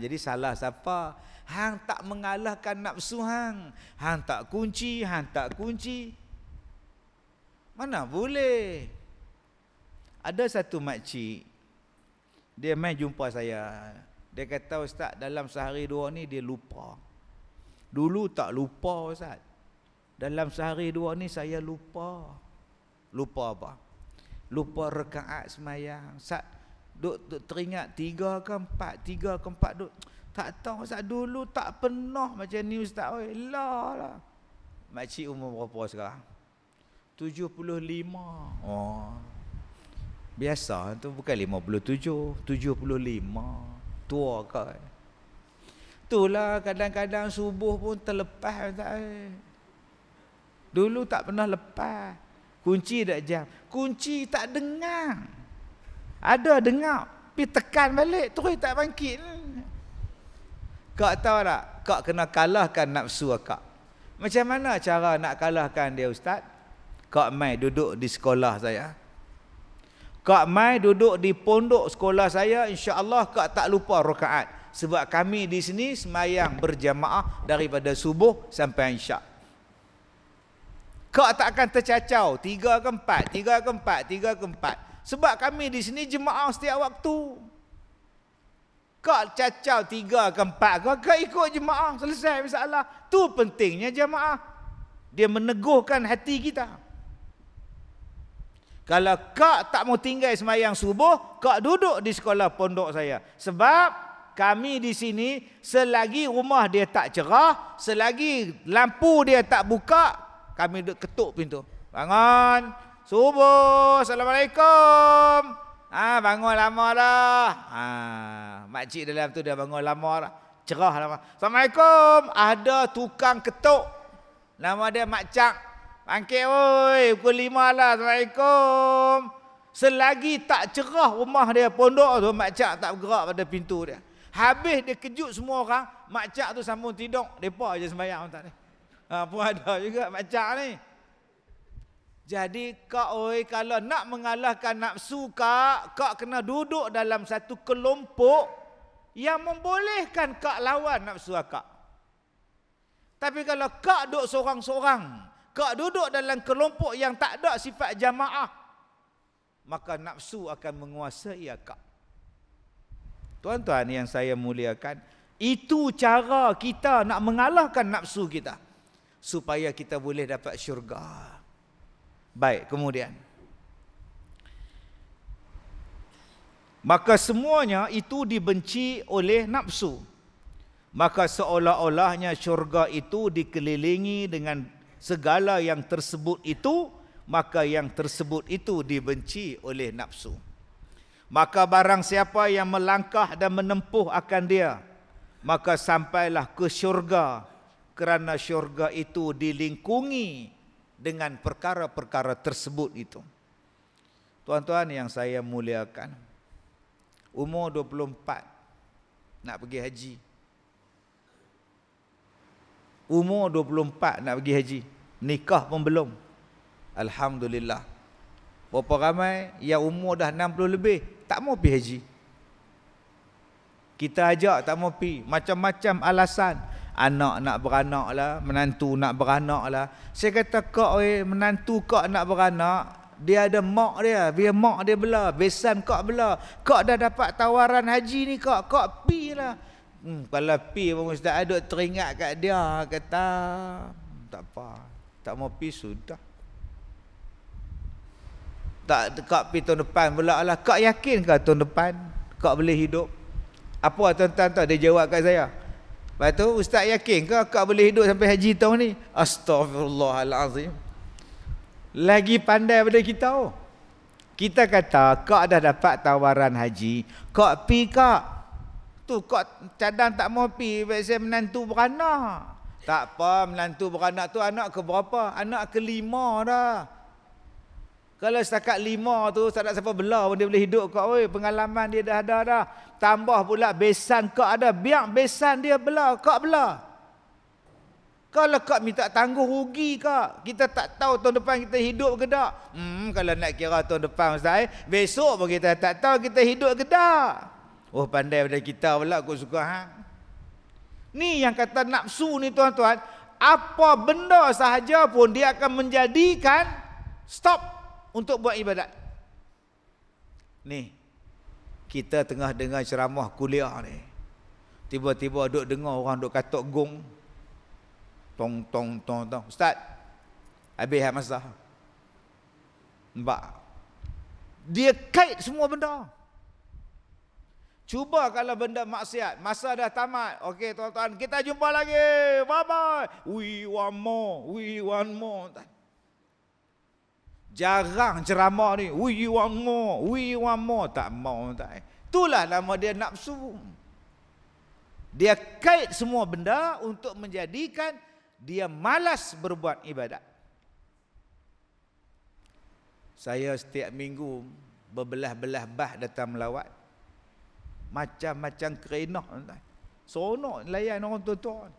jadi salah siapa hang tak mengalahkan nafsu hang hang tak kunci hang tak kunci mana boleh ada satu makcik dia main jumpa saya dia kata ustaz dalam sehari dua ni dia lupa dulu tak lupa ustaz dalam sehari dua ni saya lupa lupa apa lupa rekaat semayang ustaz duk, duk teringat tiga ke empat tiga ke empat duk tak tahu ustaz dulu tak pernah macam ni ustaz oi lah lah makcik umur berapa sekarang 75 oh Biasa tu bukan 57, 75. Tua kau. Eh. Itulah kadang-kadang subuh pun terlepas. Eh. Dulu tak pernah lepas. Kunci tak jam. Kunci tak dengar. Ada dengar. Tapi tekan balik. Terus tak bangkit. Kak tahu tak? Kak kena kalahkan nafsu kak. Macam mana cara nak kalahkan dia Ustaz? Kak mai duduk di sekolah saya. Kak Mai duduk di pondok sekolah saya, insya-Allah kak tak lupa rakaat. Sebab kami di sini semayang berjamaah daripada subuh sampai insya' Kak tak akan tercacau Tiga ke empat, tiga ke empat, tiga ke empat Sebab kami di sini jemaah setiap waktu Kak cacau tiga ke empat Kak, ikut jemaah selesai masalah Tu pentingnya jemaah Dia meneguhkan hati Kita kalau kak tak mau tinggal semayang subuh, kak duduk di sekolah pondok saya. Sebab kami di sini selagi rumah dia tak cerah, selagi lampu dia tak buka, kami duduk ketuk pintu. Bangun. Subuh. Assalamualaikum. Ah ha, bangun lama dah. Ha, makcik dalam tu dah bangun lama dah. Cerah lama. Assalamualaikum. Ada tukang ketuk. Nama dia Mak Cak. Bangkit oi, pukul lima lah. Assalamualaikum. Selagi tak cerah rumah dia, pondok tu, makcik tak bergerak pada pintu dia. Habis dia kejut semua orang, makcik tu sambung tidur, mereka je sembahyang tak ni. Ha, pun ada juga makcik ni. Jadi kak oi, kalau nak mengalahkan nafsu kak, kak kena duduk dalam satu kelompok yang membolehkan kak lawan nafsu kak. Tapi kalau kak duduk seorang-seorang, kau duduk dalam kelompok yang tak ada sifat jamaah maka nafsu akan menguasai akak tuan-tuan yang saya muliakan itu cara kita nak mengalahkan nafsu kita supaya kita boleh dapat syurga baik kemudian maka semuanya itu dibenci oleh nafsu maka seolah-olahnya syurga itu dikelilingi dengan segala yang tersebut itu maka yang tersebut itu dibenci oleh nafsu maka barang siapa yang melangkah dan menempuh akan dia maka sampailah ke syurga kerana syurga itu dilingkungi dengan perkara-perkara tersebut itu tuan-tuan yang saya muliakan umur 24 nak pergi haji Umur 24 nak pergi haji Nikah pun belum Alhamdulillah Berapa ramai yang umur dah 60 lebih Tak mau pergi haji Kita ajak tak mau pergi Macam-macam alasan Anak nak beranak lah Menantu nak beranak lah Saya kata kak eh, menantu kak nak beranak Dia ada mak dia Biar mak dia bela Besan kak bela Kak dah dapat tawaran haji ni kak Kak pergi lah Hmm, kalau pi pun Ustaz Adut teringat kat dia kata hmm, tak apa. Tak mau pi sudah. Tak dekat pi tahun depan pula lah. Kak yakin ke tahun depan kak boleh hidup? Apa lah tuan-tuan tu dia jawab kat saya. Lepas tu ustaz yakin ke kak boleh hidup sampai haji tahun ni? Astagfirullahalazim. Lagi pandai pada kita. Kita kata kak dah dapat tawaran haji, kak pi kak Tu kot cadang tak mau pi vaksin menantu beranak. Tak apa menantu beranak tu anak ke berapa? Anak ke lima dah. Kalau setakat lima tu tak ada siapa bela pun dia boleh hidup kot. Oi, pengalaman dia dah ada dah. Tambah pula besan kot ada. Biar besan dia bela kot bela. Kalau lah kak minta tangguh rugi kak. Kita tak tahu tahun depan kita hidup ke tak. Hmm, kalau nak kira tahun depan Ustaz. Eh, besok pun kita tak tahu kita hidup ke tak. Oh pandai pada kita pula aku suka ha. Ni yang kata nafsu ni tuan-tuan, apa benda sahaja pun dia akan menjadikan stop untuk buat ibadat. Ni kita tengah dengar ceramah kuliah ni. Tiba-tiba duk dengar orang duk katok gong. Tong tong tong tong. Ustaz. Habis masa. Mbak. Dia kait semua benda. Cuba kalau benda maksiat. Masa dah tamat. Okey tuan-tuan. Kita jumpa lagi. Bye-bye. We want more. We want more. Jarang ceramah ni. We want more. We want more. Tak mau. Tak. Itulah nama dia nafsu. Dia kait semua benda untuk menjadikan dia malas berbuat ibadat. Saya setiap minggu berbelah-belah bah datang melawat macam-macam kerenah tuan-tuan. Seronok layan orang tua-tua.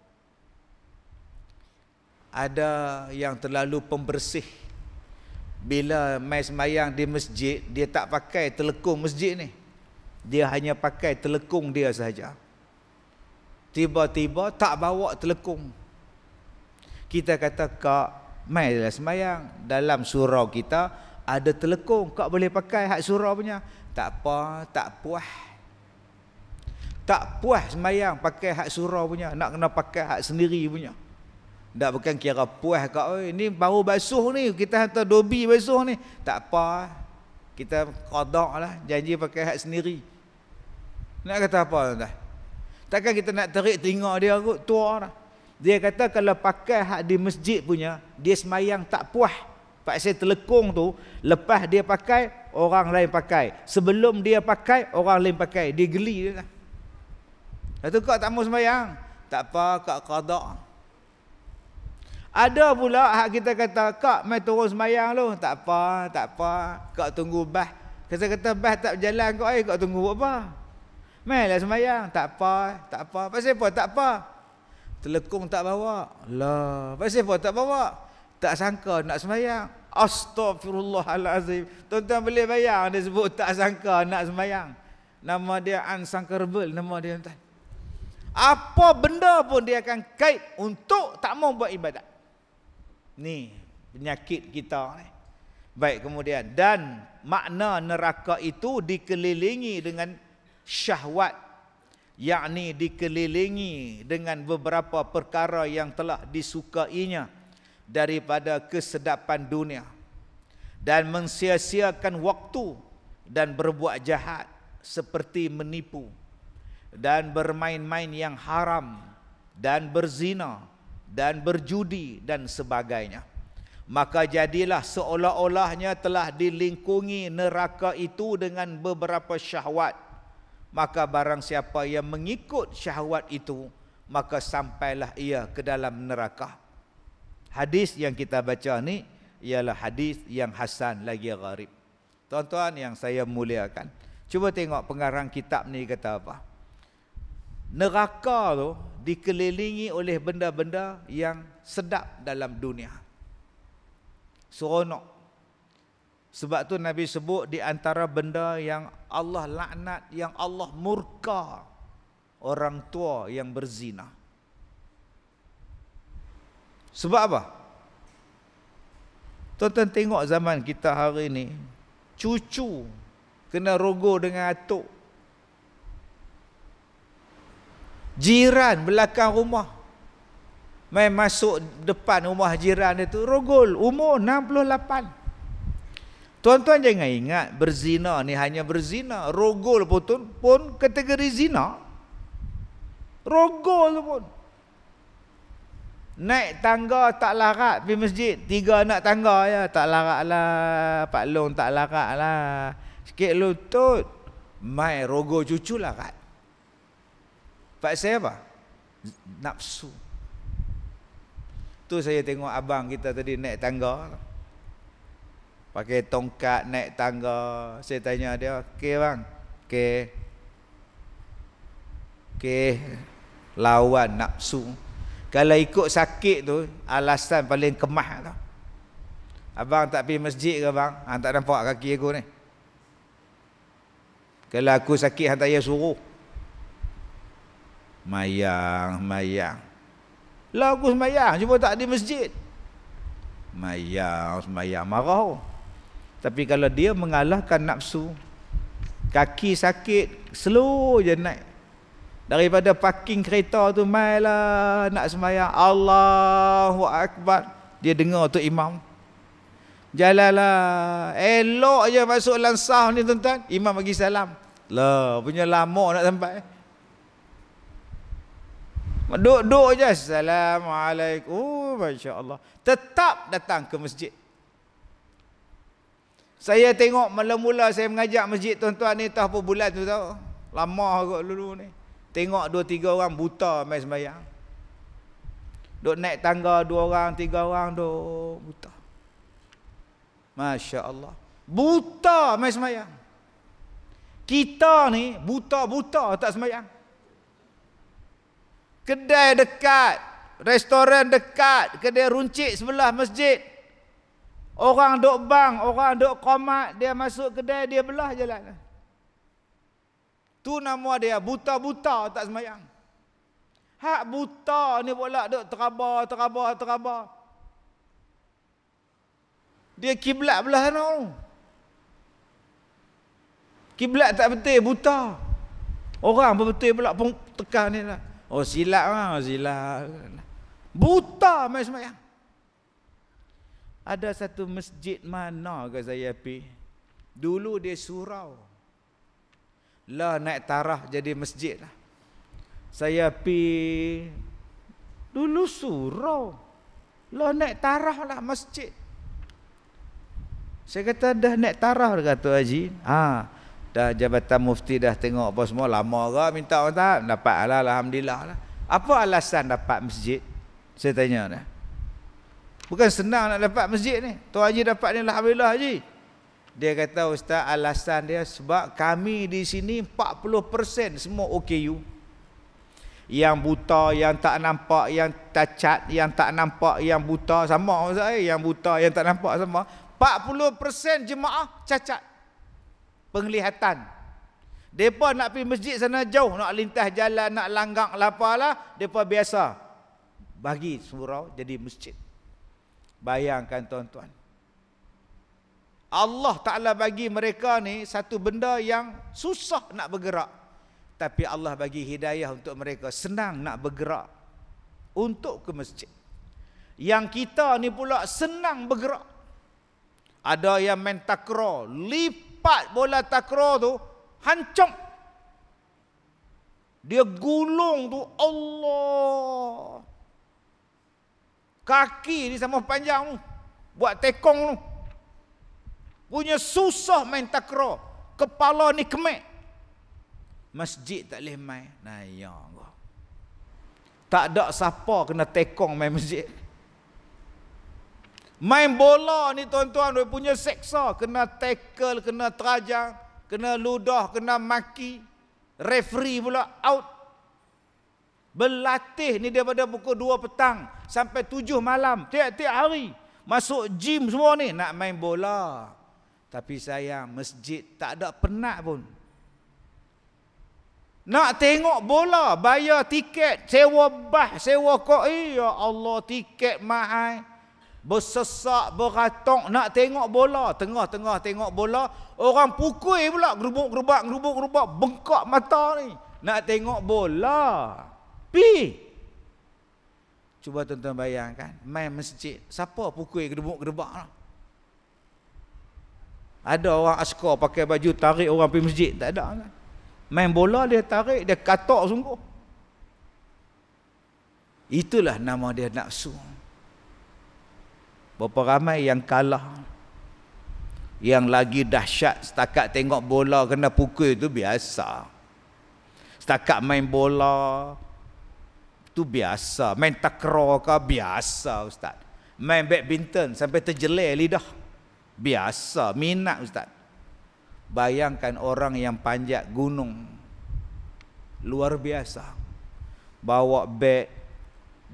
Ada yang terlalu pembersih. Bila mai semayang di masjid, dia tak pakai telekung masjid ni. Dia hanya pakai telekung dia sahaja. Tiba-tiba tak bawa telekung. Kita kata, Kak, mai lah semayang. Dalam surau kita ada telekung. Kak boleh pakai hak surau punya. Tak apa, tak puas tak puas semayang pakai hak surau punya nak kena pakai hak sendiri punya tak bukan kira puas kak oi ni baru basuh ni kita hantar dobi basuh ni tak apa kita kodok lah janji pakai hak sendiri nak kata apa tuan takkan kita nak tarik tengok dia kot tua lah dia kata kalau pakai hak di masjid punya dia semayang tak puas Pak saya telekung tu lepas dia pakai orang lain pakai sebelum dia pakai orang lain pakai dia geli dia lah. Lepas tu kak tak mau sembahyang. Tak apa, kak kodok. Ada pula hak kita kata, kak mai turun sembahyang tu. Tak apa, tak apa. Kak tunggu bah. Kita kata bah tak berjalan kau, eh, kak tunggu buat apa? Mai lah sembahyang. Tak apa, tak apa. Pasal apa? Tak apa. Telekung tak bawa. Lah, pasal apa tak bawa? Tak sangka nak sembahyang. Astaghfirullahalazim. Tuan-tuan boleh bayang dia sebut tak sangka nak sembahyang. Nama dia Ansangkerbel, nama dia tuan. Apa benda pun dia akan kait untuk tak mau buat ibadat. Ni penyakit kita Baik kemudian dan makna neraka itu dikelilingi dengan syahwat yakni dikelilingi dengan beberapa perkara yang telah disukainya daripada kesedapan dunia dan mensia waktu dan berbuat jahat seperti menipu dan bermain-main yang haram dan berzina dan berjudi dan sebagainya maka jadilah seolah-olahnya telah dilingkungi neraka itu dengan beberapa syahwat maka barang siapa yang mengikut syahwat itu maka sampailah ia ke dalam neraka hadis yang kita baca ni ialah hadis yang hasan lagi gharib tuan-tuan yang saya muliakan cuba tengok pengarang kitab ni kata apa neraka tu dikelilingi oleh benda-benda yang sedap dalam dunia. Seronok. Sebab tu Nabi sebut di antara benda yang Allah laknat, yang Allah murka orang tua yang berzina. Sebab apa? Tonton tengok zaman kita hari ini, cucu kena rogo dengan atuk Jiran belakang rumah Main masuk depan rumah jiran dia tu Rogol umur 68 Tuan-tuan jangan ingat berzina ni hanya berzina Rogol pun tu pun kategori zina Rogol pun Naik tangga tak larat pergi masjid Tiga anak tangga ya tak larat lah Pak Long tak larat lah Sikit lutut Main rogol cucu larat Faksa apa? Nafsu Tu saya tengok abang kita tadi naik tangga Pakai tongkat naik tangga Saya tanya dia okay bang Okey okay Lawan nafsu Kalau ikut sakit tu Alasan paling kemah tu Abang tak pergi masjid ke bang Han ah, tak nampak kaki aku ni Kalau aku sakit Han tak suruh Mayang, mayang. Lah aku semayang, cuma tak di masjid. Mayang, semayang, marah. Tapi kalau dia mengalahkan nafsu, kaki sakit, slow je naik. Daripada parking kereta tu, mailah nak semayang. Allahu Akbar. Dia dengar tu imam. Jalalah. Elok je masuk lansah ni tuan-tuan. Imam bagi salam. Lah, punya lama nak sampai. Eh. Duduk-duk je Assalamualaikum oh, Masya Allah Tetap datang ke masjid Saya tengok mula-mula saya mengajak masjid tuan-tuan ni Tahu apa bulan tu tahu Lama kot dulu ni Tengok dua tiga orang buta main sembahyang Duk naik tangga dua orang tiga orang duk buta Masya Allah Buta main sembahyang Kita ni buta-buta tak sembahyang kedai dekat, restoran dekat, kedai runcit sebelah masjid. Orang duk bang, orang duk komat, dia masuk kedai, dia belah jalan. Tu nama dia, buta-buta tak semayang. Hak buta ni pula duk terabar, terabar, terabar. Dia kiblat belah sana. Kiblat tak betul, buta. Orang pun betul pula pun tekan ni lah. Oh silap lah, oh silap. Buta main semayang. Ada satu masjid mana ke saya pergi. Dulu dia surau. Lah naik tarah jadi masjid lah. Saya pergi. Dulu surau. Lah naik tarah lah masjid. Saya kata dah naik tarah kata Haji. Haa dah jabatan mufti dah tengok apa semua lama ke minta orang tak dapat lah alhamdulillah lah apa alasan dapat masjid saya tanya dia bukan senang nak dapat masjid ni tu haji dapat ni alhamdulillah haji dia kata ustaz alasan dia sebab kami di sini 40% semua OKU yang buta yang tak nampak yang cacat yang tak nampak yang buta sama ustaz eh. yang buta yang tak nampak sama 40% jemaah cacat penglihatan. Depa nak pergi masjid sana jauh nak lintas jalan nak langgang lapalah, depa biasa bagi surau jadi masjid. Bayangkan tuan-tuan. Allah Taala bagi mereka ni satu benda yang susah nak bergerak. Tapi Allah bagi hidayah untuk mereka senang nak bergerak untuk ke masjid. Yang kita ni pula senang bergerak. Ada yang main takraw, lipat lipat bola takro tu hancur dia gulung tu Allah kaki ni sama panjang tu buat tekong tu punya susah main takro kepala ni kemek masjid tak boleh main nah ya tak ada siapa kena tekong main masjid Main bola ni tuan-tuan dia punya seksa. Kena tackle, kena terajang, kena ludah, kena maki. Referee pula out. Berlatih ni daripada pukul 2 petang sampai 7 malam. Tiap-tiap hari masuk gym semua ni nak main bola. Tapi saya masjid tak ada penat pun. Nak tengok bola, bayar tiket, sewa bah, sewa koi. Ya Allah, tiket mahal bersesak, beratok nak tengok bola, tengah-tengah tengok bola, orang pukul pula gerubuk-gerubak, gerubuk-gerubak, bengkak mata ni, nak tengok bola. Pi. Cuba tuan-tuan bayangkan, main masjid, siapa pukul gerubuk-gerubak Ada orang askar pakai baju tarik orang pergi masjid, tak ada kan. Main bola dia tarik, dia katok sungguh. Itulah nama dia nafsu. Nafsu. Berapa ramai yang kalah Yang lagi dahsyat setakat tengok bola kena pukul itu biasa Setakat main bola Itu biasa Main takraw ke biasa Ustaz Main badminton sampai terjelir lidah Biasa minat Ustaz Bayangkan orang yang panjat gunung Luar biasa Bawa beg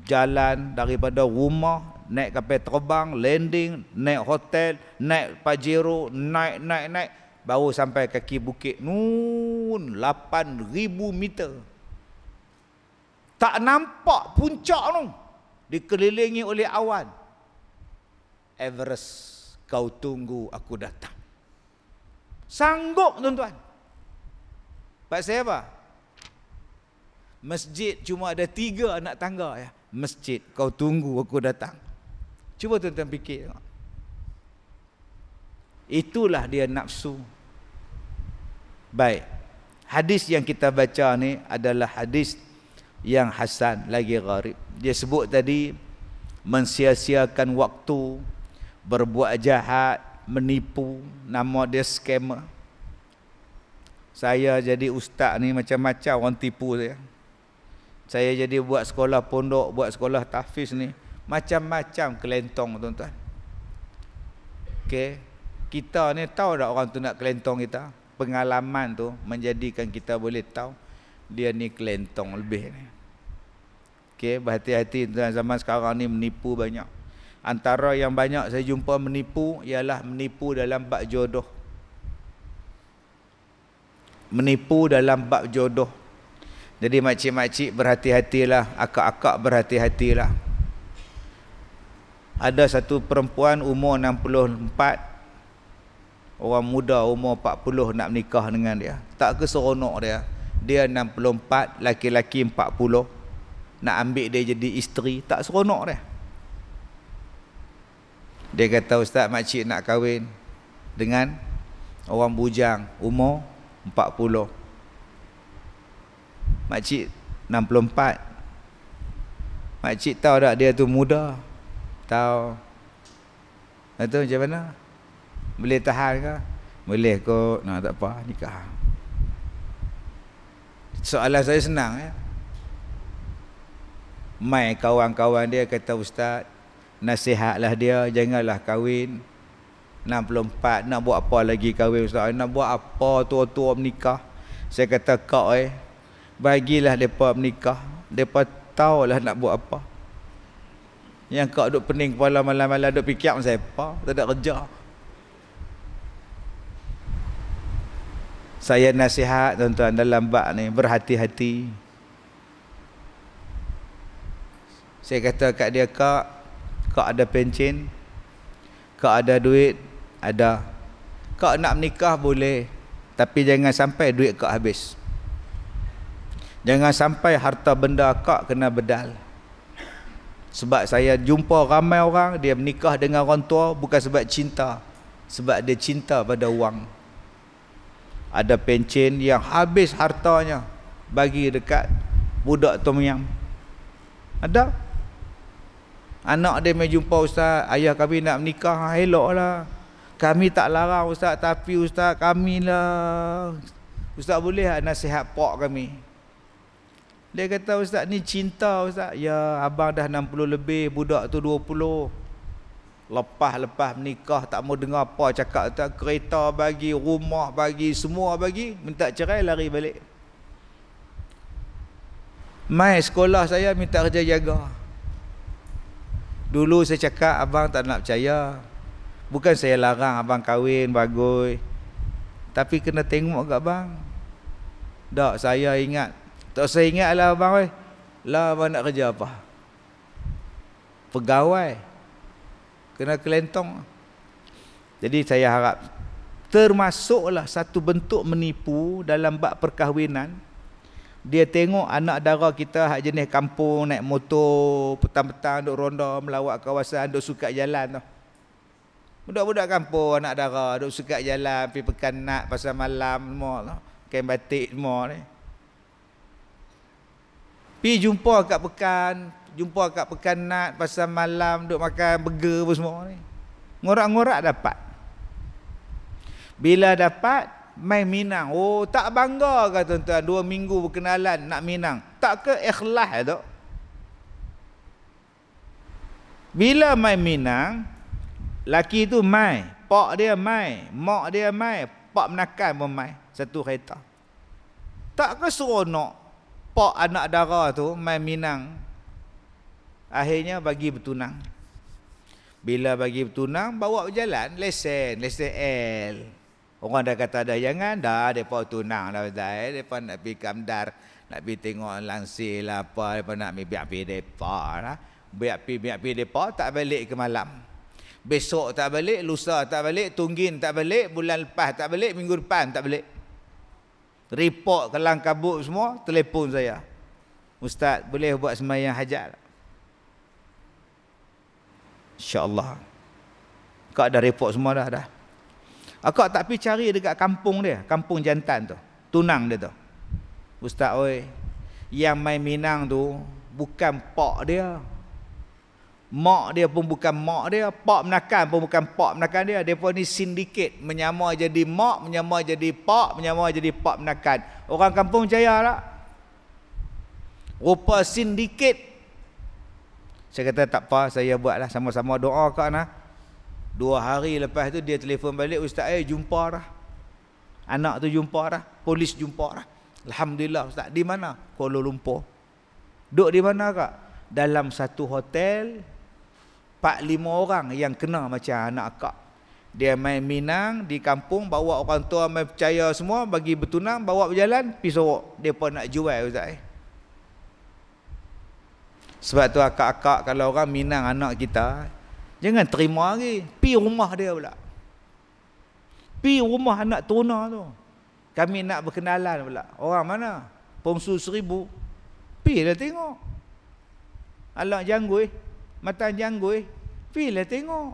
jalan daripada rumah naik kapal terbang landing naik hotel naik pajero naik naik naik baru sampai kaki bukit nun 8000 meter tak nampak puncak tu dikelilingi oleh awan Everest kau tunggu aku datang sanggup tuan-tuan Pak saya apa? Masjid cuma ada tiga anak tangga ya masjid kau tunggu aku datang cuba tuan-tuan fikir itulah dia nafsu baik hadis yang kita baca ni adalah hadis yang hasan lagi gharib dia sebut tadi mensia-siakan waktu berbuat jahat menipu nama dia skamer saya jadi ustaz ni macam-macam orang tipu saya saya jadi buat sekolah pondok, buat sekolah tahfiz ni Macam-macam kelentong tuan-tuan okay. Kita ni tahu tak orang tu nak kelentong kita Pengalaman tu menjadikan kita boleh tahu Dia ni kelentong lebih ni okay. Berhati-hati tuan zaman sekarang ni menipu banyak Antara yang banyak saya jumpa menipu Ialah menipu dalam bak jodoh Menipu dalam bak jodoh jadi makcik-makcik berhati-hatilah, akak-akak berhati-hatilah. Ada satu perempuan umur 64 orang muda umur 40 nak menikah dengan dia. Tak ke seronok dia. Dia 64, laki-laki 40 nak ambil dia jadi isteri, tak seronok dia. Dia kata, "Ustaz, makcik nak kahwin dengan orang bujang umur 40." Makcik 64 Makcik tahu tak dia tu muda Tahu Itu macam mana Boleh tahan ke Boleh kot Nah tak apa nikah Soalan saya senang ya. Mai kawan-kawan dia kata ustaz Nasihatlah dia janganlah kahwin 64 nak buat apa lagi kahwin ustaz Nak buat apa tua-tua menikah Saya kata kau eh bagilah mereka menikah mereka tahu lah nak buat apa yang kau duduk pening kepala malam-malam duduk fikir macam apa tak ada kerja saya nasihat tuan-tuan dalam bak ni berhati-hati saya kata kat dia kak kak ada pencin kak ada duit ada kak nak menikah boleh tapi jangan sampai duit kak habis Jangan sampai harta benda akak kena bedal. Sebab saya jumpa ramai orang dia menikah dengan orang tua bukan sebab cinta. Sebab dia cinta pada wang. Ada pencen yang habis hartanya bagi dekat budak Tom Yam. Ada. Anak dia mai jumpa ustaz, ayah kami nak menikah, lah. Kami tak larang ustaz, tapi ustaz kamilah. Ustaz boleh nasihat pak kami. Dia kata ustaz ni cinta ustaz. Ya abang dah 60 lebih, budak tu 20. Lepas-lepas menikah tak mau dengar apa cakap Tak kereta bagi, rumah bagi, semua bagi, minta cerai lari balik. Mai sekolah saya minta kerja jaga. Dulu saya cakap abang tak nak percaya. Bukan saya larang abang kahwin bagoi. Tapi kena tengok ke abang. Tak saya ingat tak saya ingatlah abang oi. Lah abang nak kerja apa? Pegawai. Kena kelentong. Jadi saya harap termasuklah satu bentuk menipu dalam bak perkahwinan. Dia tengok anak dara kita hak jenis kampung naik motor petang-petang duk ronda melawat kawasan duk suka jalan tu. Budak-budak kampung anak dara duk suka jalan pergi pekan nak pasal malam semua tu. Kain batik semua ni pi jumpa kat pekan jumpa kat pekan nak pasal malam duk makan burger apa semua ni ngorak-ngorak dapat bila dapat main minang oh tak bangga ke tuan-tuan dua minggu berkenalan nak minang tak ke ikhlas tu bila main minang laki tu mai pak dia mai mak dia mai pak menakan pun mai satu kereta tak ke seronok pak anak dara tu main minang akhirnya bagi bertunang bila bagi bertunang bawa berjalan lesen lesen L orang dah kata dah jangan dah depa tunang dah ustaz eh depa nak pergi kamdar nak pergi tengok langsir lah apa depa nak pergi biar pergi depa lah biar pergi biar pergi depa tak balik ke malam besok tak balik lusa tak balik tunggin tak balik bulan lepas tak balik minggu depan tak balik Report kelang kabut semua Telepon saya Ustaz boleh buat semayang hajat tak? InsyaAllah Kak dah report semua dah dah. Akak tak pergi cari dekat kampung dia Kampung jantan tu Tunang dia tu Ustaz oi Yang main minang tu Bukan pak dia Mak dia pun bukan mak dia, pak menakan pun bukan pak menakan dia. Dia pun ni sindiket menyama jadi mak, menyama jadi pak, menyama jadi pak menakan. Orang kampung percaya tak? Rupa sindiket. Saya kata tak apa, saya buatlah sama-sama doa kak nak. Dua hari lepas tu dia telefon balik, Ustaz saya eh, jumpa dah. Anak tu jumpa dah, polis jumpa dah. Alhamdulillah Ustaz, di mana? Kuala Lumpur. Duduk di mana kak? Dalam satu hotel, Pak lima orang yang kena macam anak akak dia main minang di kampung bawa orang tua main percaya semua bagi bertunang bawa berjalan pi sorok depa nak jual ustaz eh. sebab tu akak-akak kalau orang minang anak kita jangan terima lagi pi rumah dia pula pi rumah anak tuna tu kami nak berkenalan pula orang mana pongsu seribu pi lah tengok alak janggui eh? mata janggui pilih eh. lah tengok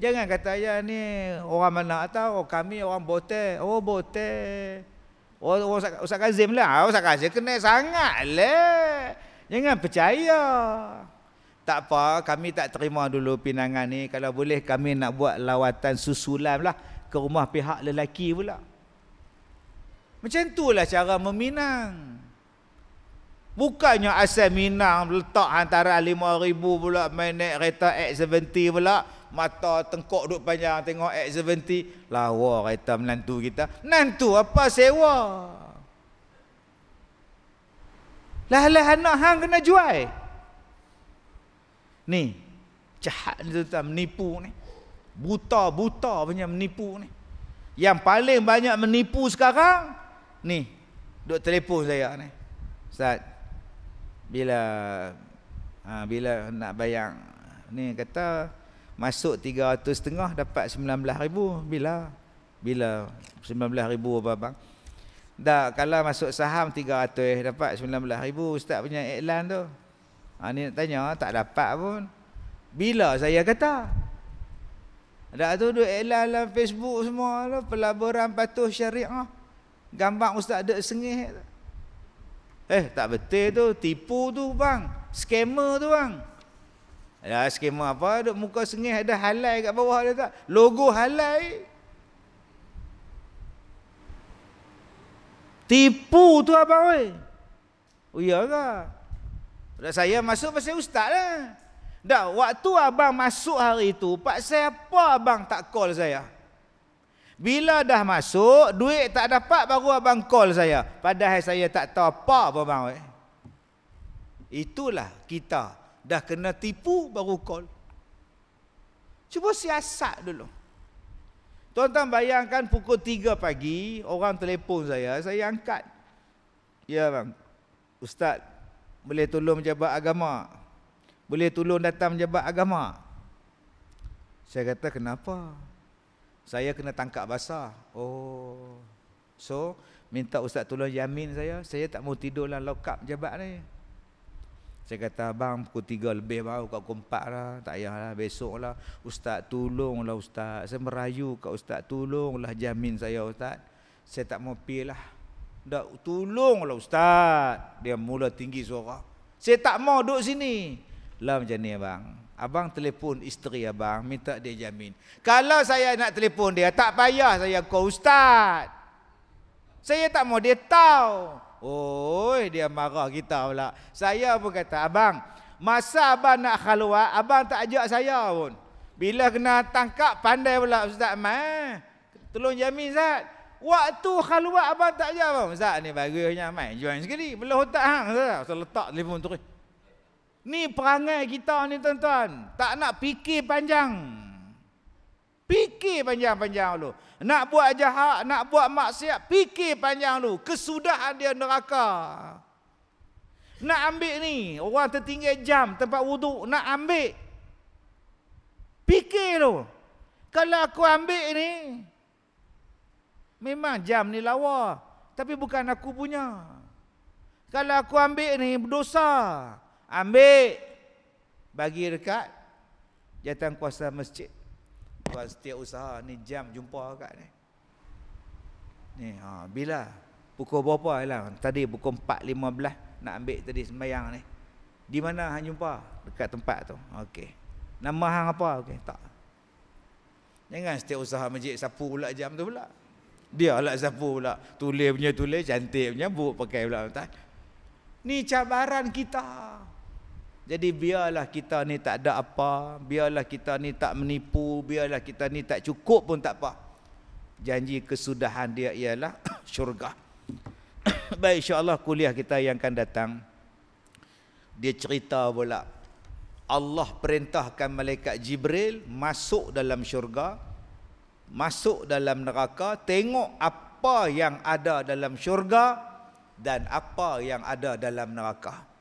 jangan kata ya ni orang mana atau oh, kami orang botel oh botel oh, orang oh, usak kazim lah oh, ah, usak kazim kena sangat leh jangan percaya tak apa kami tak terima dulu pinangan ni kalau boleh kami nak buat lawatan susulan lah ke rumah pihak lelaki pula macam itulah cara meminang Bukannya asal Minang letak antara lima ribu pula main naik kereta X70 pula. Mata tengkok duduk panjang tengok X70. Lawa kereta menantu kita. Nantu apa sewa? Lah-lah anak hang kena jual. Ni. Jahat ni tuan menipu ni. Buta-buta punya menipu ni. Yang paling banyak menipu sekarang. Ni. Duduk telefon saya ni. Ustaz bila ha, bila nak bayar ni kata masuk 300 setengah dapat 19000 bila bila 19000 apa bang dah kalau masuk saham 300 dapat 19000 ustaz punya iklan tu ha ni nak tanya tak dapat pun bila saya kata ada tu duk iklan dalam Facebook semua tu pelaburan patuh syariah gambar ustaz dek sengih tu Eh tak betul tu, tipu tu bang. Scammer tu bang. Ya scammer apa? Duk muka sengih ada halal kat bawah dia tak? Logo halal. Tipu tu abang Oh ya ke? Dah saya masuk pasal ustaz lah. Dah waktu abang masuk hari tu, pasal apa abang tak call saya? Bila dah masuk, duit tak dapat baru abang call saya. Padahal saya tak tahu apa pun bang. Eh. Itulah kita. Dah kena tipu baru call. Cuba siasat dulu. Tuan-tuan bayangkan pukul 3 pagi, orang telefon saya, saya angkat. Ya bang, ustaz boleh tolong jabat agama. Boleh tolong datang jabat agama. Saya kata kenapa? Kenapa? saya kena tangkap basah. Oh. So, minta ustaz tolong jamin saya, saya tak mau tidur dalam lokap jabat ni. Saya kata, bang, pukul tiga lebih baru, kau pukul lah, tak payahlah, besok lah. Ustaz tolonglah ustaz, saya merayu kat ustaz, tolonglah jamin saya ustaz. Saya tak mau pergi lah. Dah, tolonglah ustaz. Dia mula tinggi suara. Saya tak mau duduk sini. Lah macam ni abang. Abang telefon isteri abang minta dia jamin. Kalau saya nak telefon dia tak payah saya kau ustaz. Saya tak mau dia tahu. Oh dia marah kita pula. Saya pun kata, "Abang, masa abang nak khaluat, abang tak ajak saya pun. Bila kena tangkap pandai pula ustaz mai. Tolong jamin ustaz. Waktu khaluat abang tak ajak abang. Ustaz ni bagusnya mai join sekali. Belah otak hang ustaz. Letak telefon tu. Ni perangai kita ni tuan-tuan. Tak nak fikir panjang. Fikir panjang-panjang dulu. Nak buat jahat, nak buat maksiat, fikir panjang dulu. Kesudahan dia neraka. Nak ambil ni, orang tertinggal jam tempat wuduk, nak ambil. Fikir dulu. Kalau aku ambil ni, memang jam ni lawa. Tapi bukan aku punya. Kalau aku ambil ni, berdosa. Berdosa. Ambil bagi dekat jatuh kuasa masjid. Tuan setiap usaha ni jam jumpa kat ni. Ni ha bila pukul berapa lah Tadi pukul 4.15 nak ambil tadi sembahyang ni. Di mana hang jumpa? Dekat tempat tu. Okey. Nama hang apa? Okey, tak. Jangan setiap usaha masjid sapu pula jam tu pula. Dia lah sapu pula. Tulis punya tulis, cantik punya buk pakai pula. Ni Ni cabaran kita. Jadi biarlah kita ni tak ada apa, biarlah kita ni tak menipu, biarlah kita ni tak cukup pun tak apa. Janji kesudahan dia ialah syurga. Baik insya-Allah kuliah kita yang akan datang dia cerita pula Allah perintahkan malaikat Jibril masuk dalam syurga, masuk dalam neraka, tengok apa yang ada dalam syurga dan apa yang ada dalam neraka.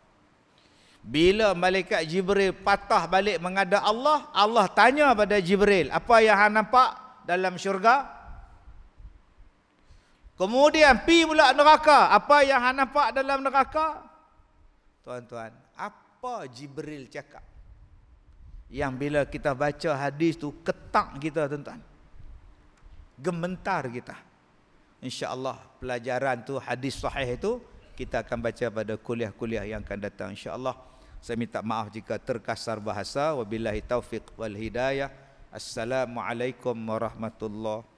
Bila malaikat Jibril patah balik mengada Allah, Allah tanya pada Jibril, apa yang hang nampak dalam syurga? Kemudian pi pula neraka, apa yang hang nampak dalam neraka? Tuan-tuan, apa Jibril cakap? Yang bila kita baca hadis tu ketak kita tuan-tuan. Gementar kita. Insya-Allah pelajaran tu hadis sahih itu kita akan baca pada kuliah-kuliah yang akan datang insya-Allah. Saya minta maaf jika terkasar bahasa. Wabillahi taufiq wal hidayah. Assalamualaikum warahmatullahi